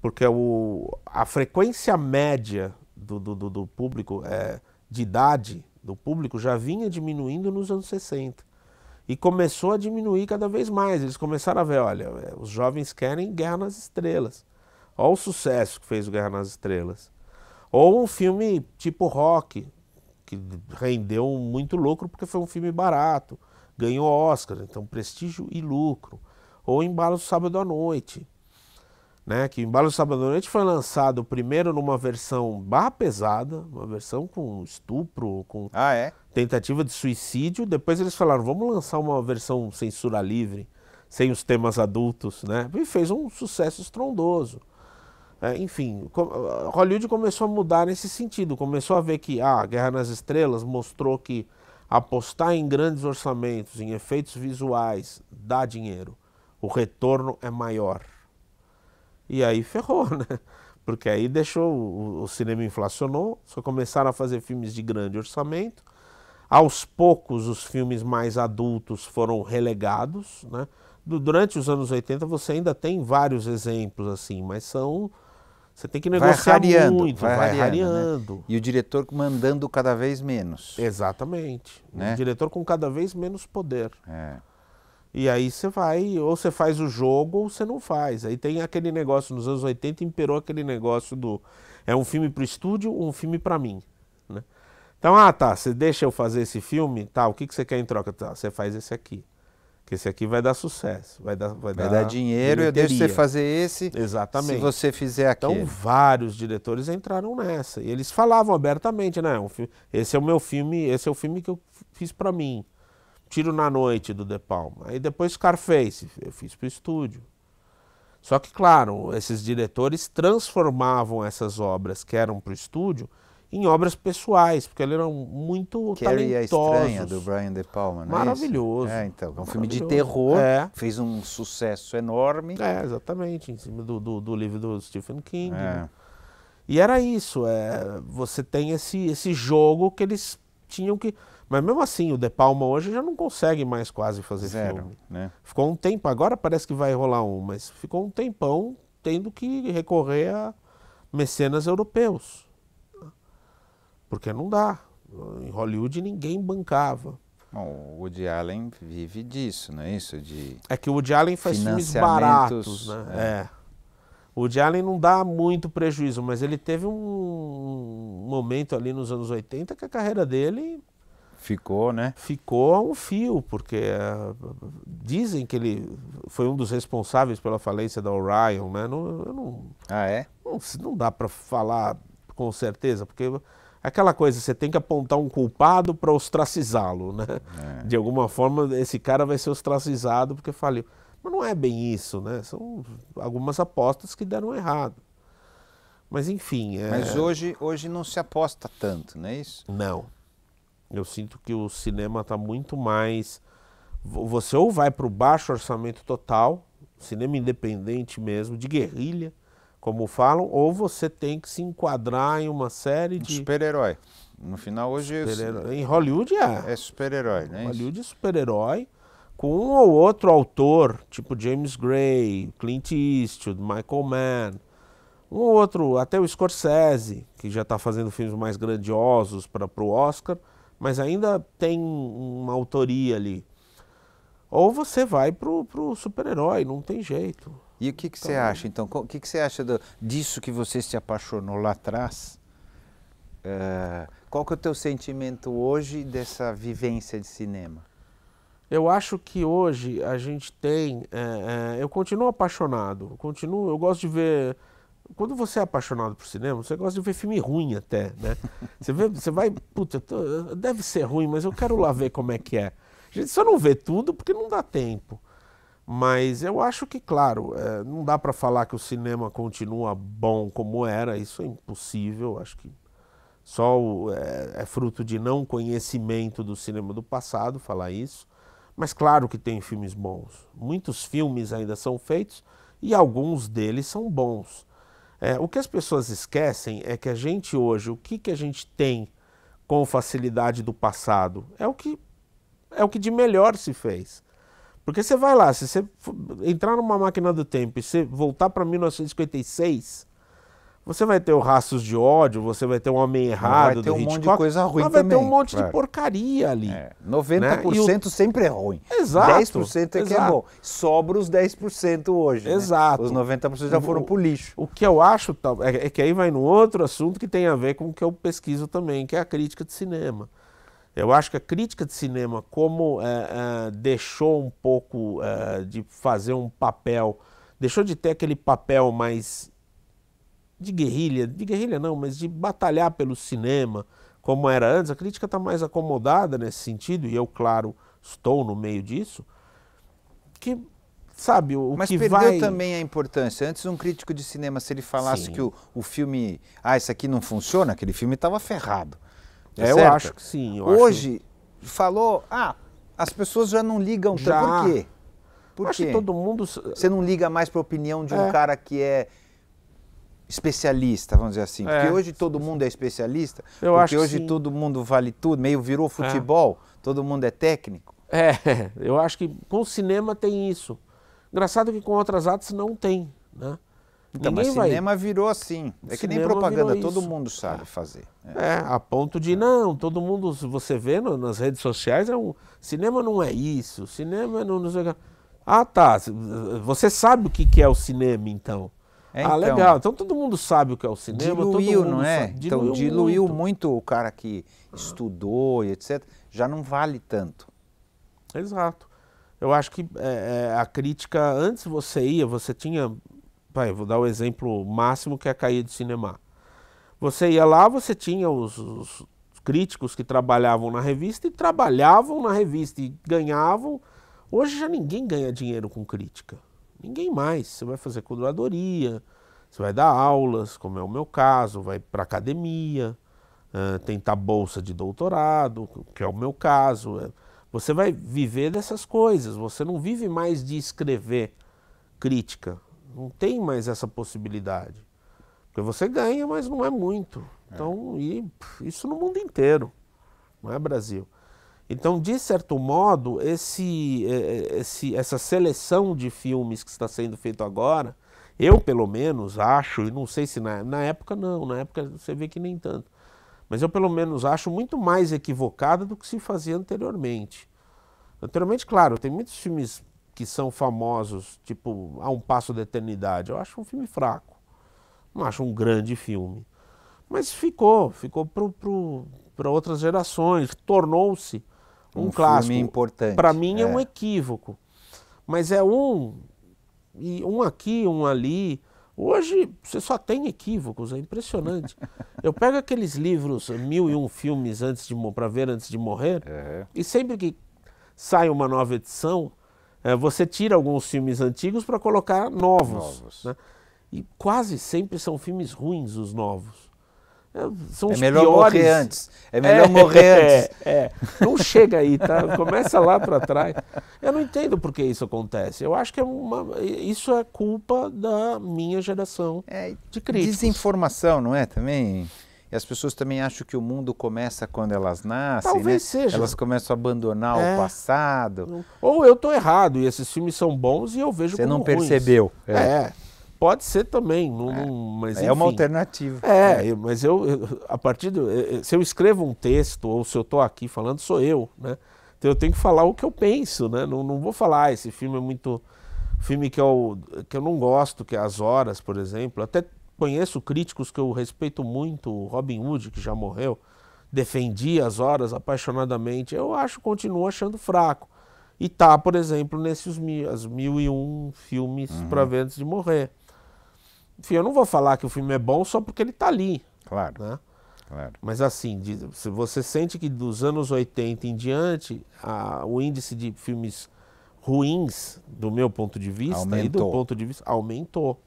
[SPEAKER 2] Porque o, a frequência média do, do, do, do público, é, de idade do público, já vinha diminuindo nos anos 60. E começou a diminuir cada vez mais. Eles começaram a ver, olha, é, os jovens querem guerra nas estrelas. Olha o sucesso que fez o Guerra nas Estrelas. Ou um filme tipo rock, que rendeu muito lucro porque foi um filme barato, ganhou Oscar, então prestígio e lucro. Ou Embalo Sábado à Noite, né? que Embalo Sábado à Noite foi lançado primeiro numa versão barra pesada, uma versão com estupro, com ah, é? tentativa de suicídio. Depois eles falaram, vamos lançar uma versão censura livre, sem os temas adultos, né? E fez um sucesso estrondoso. É, enfim, ah, Hollywood começou a mudar nesse sentido, começou a ver que ah, a Guerra nas Estrelas mostrou que apostar em grandes orçamentos, em efeitos visuais, dá dinheiro. O retorno é maior. E aí ferrou, né? Porque aí deixou, o, o cinema inflacionou, só começaram a fazer filmes de grande orçamento. Aos poucos, os filmes mais adultos foram relegados, né? Durante os anos 80 você ainda tem vários exemplos assim, mas são você tem que negociar vai rareando, muito, vai, vai rareando. Né? E o diretor mandando cada vez menos. Exatamente. Né? O diretor com cada vez menos poder. É. E aí você vai, ou você faz o jogo ou você não faz. Aí tem aquele negócio, nos anos 80 imperou aquele negócio do é um filme para o estúdio, um filme para mim. Né? Então, ah tá, você deixa eu fazer esse filme, tá, o que, que você quer em troca? Tá, você faz esse aqui que esse aqui vai dar sucesso, vai dar vai, vai dar, dar, dinheiro, bilheteria. eu deixo você fazer esse. Exatamente. Se você fizer então, aquele. Então vários diretores entraram nessa e eles falavam abertamente, né? É um filme, esse é o meu filme, esse é o filme que eu fiz para mim. Tiro na noite do De Palma. Aí depois Scarface, eu fiz pro estúdio. Só que claro, esses diretores transformavam essas obras que eram pro estúdio em obras pessoais, porque ele era muito Carrie talentosos. é estranha do Brian De Palma, não é Maravilhoso. É, então, é um filme de terror, é. fez um sucesso enorme. É, exatamente, em cima do, do, do livro do Stephen King. É. Né? E era isso, é, você tem esse, esse jogo que eles tinham que... Mas mesmo assim, o De Palma hoje já não consegue mais quase fazer Zero, filme. Né? Ficou um tempo, agora parece que vai rolar um, mas ficou um tempão tendo que recorrer a mecenas europeus. Porque não dá. Em Hollywood ninguém bancava. Bom, o Woody Allen vive disso, não é
[SPEAKER 1] isso? De
[SPEAKER 2] é que o Woody Allen faz filmes baratos, né? É. é. O Woody Allen não dá muito prejuízo, mas ele teve um momento ali nos anos 80 que a carreira dele... Ficou, né? Ficou um fio, porque uh, dizem que ele foi um dos responsáveis pela falência da Orion, né? Não, eu não, ah, é? Não, não dá para falar com certeza, porque aquela coisa, você tem que apontar um culpado para ostracizá-lo, né? É. De alguma forma, esse cara vai ser ostracizado porque faliu. Mas não é bem isso, né? São algumas apostas que deram errado. Mas enfim. É... Mas hoje, hoje não se aposta tanto, não é isso? Não. Eu sinto que o cinema está muito mais. Você ou vai para o baixo orçamento total, cinema independente mesmo, de guerrilha como falam, ou você tem que se enquadrar em uma série de. super-herói. No final, hoje. É Super Em Hollywood é. É super-herói, né? Hollywood é super-herói. Com um ou outro autor, tipo James Gray, Clint Eastwood, Michael Mann, um ou outro, até o Scorsese, que já está fazendo filmes mais grandiosos para o Oscar, mas ainda tem uma autoria ali. Ou você vai para pro super-herói, não tem jeito. E o que, que você acha, então? O que, que você acha do,
[SPEAKER 1] disso que você se apaixonou lá atrás? Eh, qual que é o teu
[SPEAKER 2] sentimento hoje dessa vivência de cinema? Eu acho que hoje a gente tem. É, é, eu continuo apaixonado. Eu continuo. Eu gosto de ver. Quando você é apaixonado por cinema, você gosta de ver filme ruim até, né? Você, vê, você vai, puta, deve ser ruim, mas eu quero lá ver como é que é. A gente só não vê tudo porque não dá tempo. Mas eu acho que, claro, é, não dá para falar que o cinema continua bom como era, isso é impossível. Acho que só o, é, é fruto de não conhecimento do cinema do passado falar isso. Mas claro que tem filmes bons. Muitos filmes ainda são feitos e alguns deles são bons. É, o que as pessoas esquecem é que a gente hoje, o que, que a gente tem com facilidade do passado? É o que é o que de melhor se fez. Porque você vai lá, se você entrar numa máquina do tempo e você voltar para 1956, você vai ter o Raços de Ódio, você vai ter um Homem Errado Vai ter um Hitchcock, monte de coisa ruim mas vai também. vai ter um monte claro. de porcaria ali. É. 90% né? o... sempre é ruim. Exato. 10% é que é exato. é bom. Sobra os 10% hoje. Né? Exato. Né? Os 90% já foram o, pro lixo. O que eu acho é, é que aí vai num outro assunto que tem a ver com o que eu pesquiso também, que é a crítica de cinema. Eu acho que a crítica de cinema, como é, é, deixou um pouco é, de fazer um papel, deixou de ter aquele papel mais de guerrilha, de guerrilha não, mas de batalhar pelo cinema, como era antes, a crítica está mais acomodada nesse sentido, e eu, claro, estou no meio disso, que sabe, o Mas que perdeu também a importância.
[SPEAKER 1] Antes, um crítico de cinema, se ele falasse Sim. que o, o filme, ah, isso aqui não funciona, aquele filme estava ferrado
[SPEAKER 2] é, eu acho que sim. Hoje,
[SPEAKER 1] acho... falou, ah, as pessoas já não ligam já. Tanto. Por quê?
[SPEAKER 2] Por acho quê? que todo mundo. Você
[SPEAKER 1] não liga mais para a opinião de um é. cara que é especialista, vamos dizer assim. É. Porque hoje todo mundo é especialista. Eu porque hoje todo mundo vale
[SPEAKER 2] tudo, meio virou futebol, é. todo mundo é técnico. É, eu acho que com o cinema tem isso. Engraçado que com outras artes não tem, né? Então, Ninguém mas cinema virou assim. É que nem propaganda, todo mundo
[SPEAKER 1] sabe é. fazer. É.
[SPEAKER 2] é. a ponto de é. não, todo mundo, você vê no, nas redes sociais, é um, cinema não é isso, cinema não, não sei o que. Ah, tá. Você sabe o que, que é o cinema, então. É, ah, então. Ah, legal. Então todo mundo sabe o que é o cinema. Diluiu, não é? Sabe, então, diluiu então diluiu muito. muito. o cara que estudou e etc. Já não vale tanto. Exato. Eu acho que é, é a crítica, antes você ia, você tinha Vai, vou dar o exemplo máximo que é a caída de cinema. Você ia lá, você tinha os, os críticos que trabalhavam na revista e trabalhavam na revista e ganhavam. Hoje já ninguém ganha dinheiro com crítica. Ninguém mais. Você vai fazer curadoria, você vai dar aulas, como é o meu caso, vai para academia, uh, tentar bolsa de doutorado, que é o meu caso. É, você vai viver dessas coisas. Você não vive mais de escrever crítica. Não tem mais essa possibilidade. Porque você ganha, mas não é muito. É. Então, é. E, isso no mundo inteiro, não é Brasil. Então, de certo modo, esse, é, é, esse, essa seleção de filmes que está sendo feito agora, eu pelo menos acho, e não sei se na, na época não, na época você vê que nem tanto, mas eu pelo menos acho muito mais equivocada do que se fazia anteriormente. Anteriormente, claro, tem muitos filmes que são famosos, tipo A Um Passo da Eternidade, eu acho um filme fraco. Não acho um grande filme. Mas ficou, ficou para outras gerações, tornou-se um, um clássico. importante. Para mim é. é um equívoco. Mas é um, e um aqui, um ali. Hoje você só tem equívocos, é impressionante. Eu pego aqueles livros, mil e um filmes antes de para ver antes de morrer, é. e sempre que sai uma nova edição, é, você tira alguns filmes antigos para colocar novos. novos. Né? E quase sempre são filmes ruins os novos. É, são é melhor piores. morrer antes. É melhor é, morrer é, antes. É, não chega aí, tá? Começa lá para trás. Eu não entendo por que isso acontece. Eu acho que é uma, isso é culpa da minha geração de críticos.
[SPEAKER 1] Desinformação, não é também? E as pessoas também acham que o mundo começa quando elas
[SPEAKER 2] nascem, né? Talvez né? seja. Elas começam a abandonar é. o passado. Ou eu estou errado e esses filmes são bons e eu vejo Você como Você não ruins. percebeu. É. é. Pode ser também, é. mas enfim. É uma alternativa. É, é. mas eu, eu, a partir do, eh, eh, se eu escrevo um texto ou se eu estou aqui falando, sou eu, né? Então eu tenho que falar o que eu penso, né? Não, não vou falar, ah, esse filme é muito filme que eu, que eu não gosto, que é As Horas, por exemplo. Até Conheço críticos que eu respeito muito, o Robin Hood, que já morreu, defendia as horas apaixonadamente. Eu acho, continuo achando fraco. E tá, por exemplo, nesses mil, as mil e um filmes uhum. para ver antes de morrer. Enfim, eu não vou falar que o filme é bom só porque ele tá ali. Claro. Né? Claro. Mas assim, se você sente que dos anos 80 em diante, a, o índice de filmes ruins, do meu ponto de vista, aumentou. e do ponto de vista, aumentou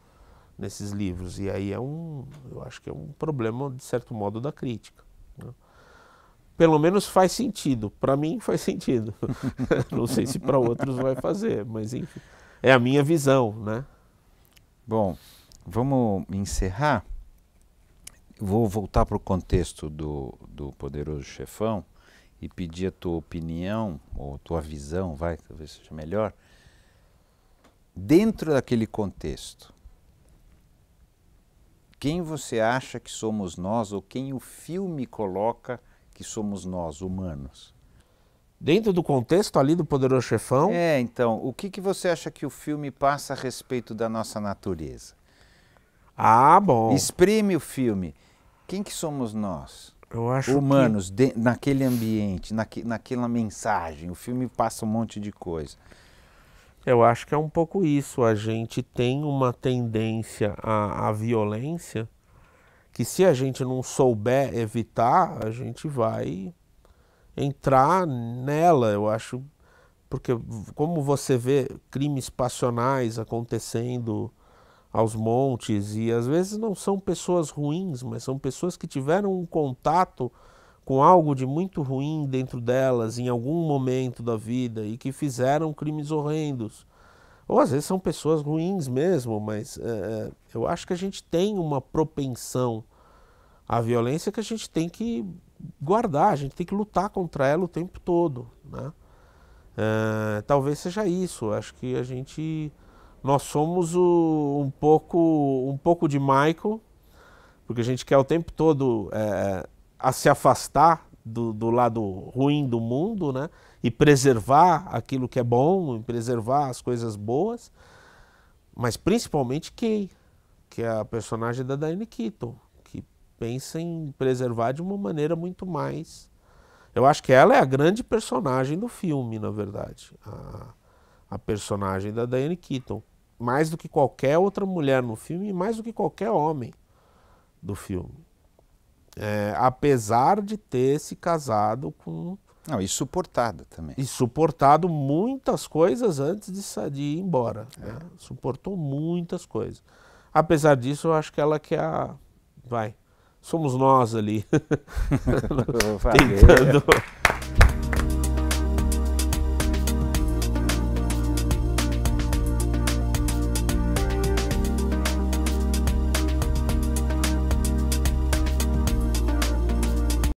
[SPEAKER 2] nesses livros. E aí é um, eu acho que é um problema, de certo modo, da crítica. Né? Pelo menos faz sentido. Para mim faz sentido. Não sei se para outros vai fazer, mas enfim. É a minha visão, né?
[SPEAKER 1] Bom, vamos encerrar. Vou voltar para o contexto do, do poderoso chefão e pedir a tua opinião, ou tua visão, vai, talvez seja melhor, dentro daquele contexto quem você acha que somos nós ou quem o filme coloca que somos nós, humanos? Dentro do contexto ali do Poderoso Chefão? É, então, o que, que você acha que o filme passa a respeito da nossa natureza? Ah, bom. Exprime o filme. Quem que somos nós? Eu acho Humanos, que... de, naquele ambiente, naque, naquela mensagem. O filme passa um monte de coisa.
[SPEAKER 2] Eu acho que é um pouco isso. A gente tem uma tendência à, à violência que, se a gente não souber evitar, a gente vai entrar nela. Eu acho. Porque, como você vê crimes passionais acontecendo aos montes, e às vezes não são pessoas ruins, mas são pessoas que tiveram um contato com algo de muito ruim dentro delas em algum momento da vida e que fizeram crimes horrendos. Ou às vezes são pessoas ruins mesmo, mas é, eu acho que a gente tem uma propensão à violência que a gente tem que guardar, a gente tem que lutar contra ela o tempo todo. Né? É, talvez seja isso, acho que a gente. Nós somos o, um, pouco, um pouco de Michael, porque a gente quer o tempo todo é, a se afastar do, do, lado ruim do mundo, né? E preservar aquilo que é bom, preservar as coisas boas, mas principalmente Kay, que é a personagem da Diane Keaton, que pensa em preservar de uma maneira muito mais. Eu acho que ela é a grande personagem do filme, na verdade, a, a personagem da Diane Keaton, mais do que qualquer outra mulher no filme, e mais do que qualquer homem do filme é, apesar de ter se casado com. Não, e suportado também. E suportado muitas coisas antes de, de ir embora. Né? É. Né? Suportou muitas coisas. Apesar disso, eu acho que ela que é a. Vai. Somos nós ali. Tentando.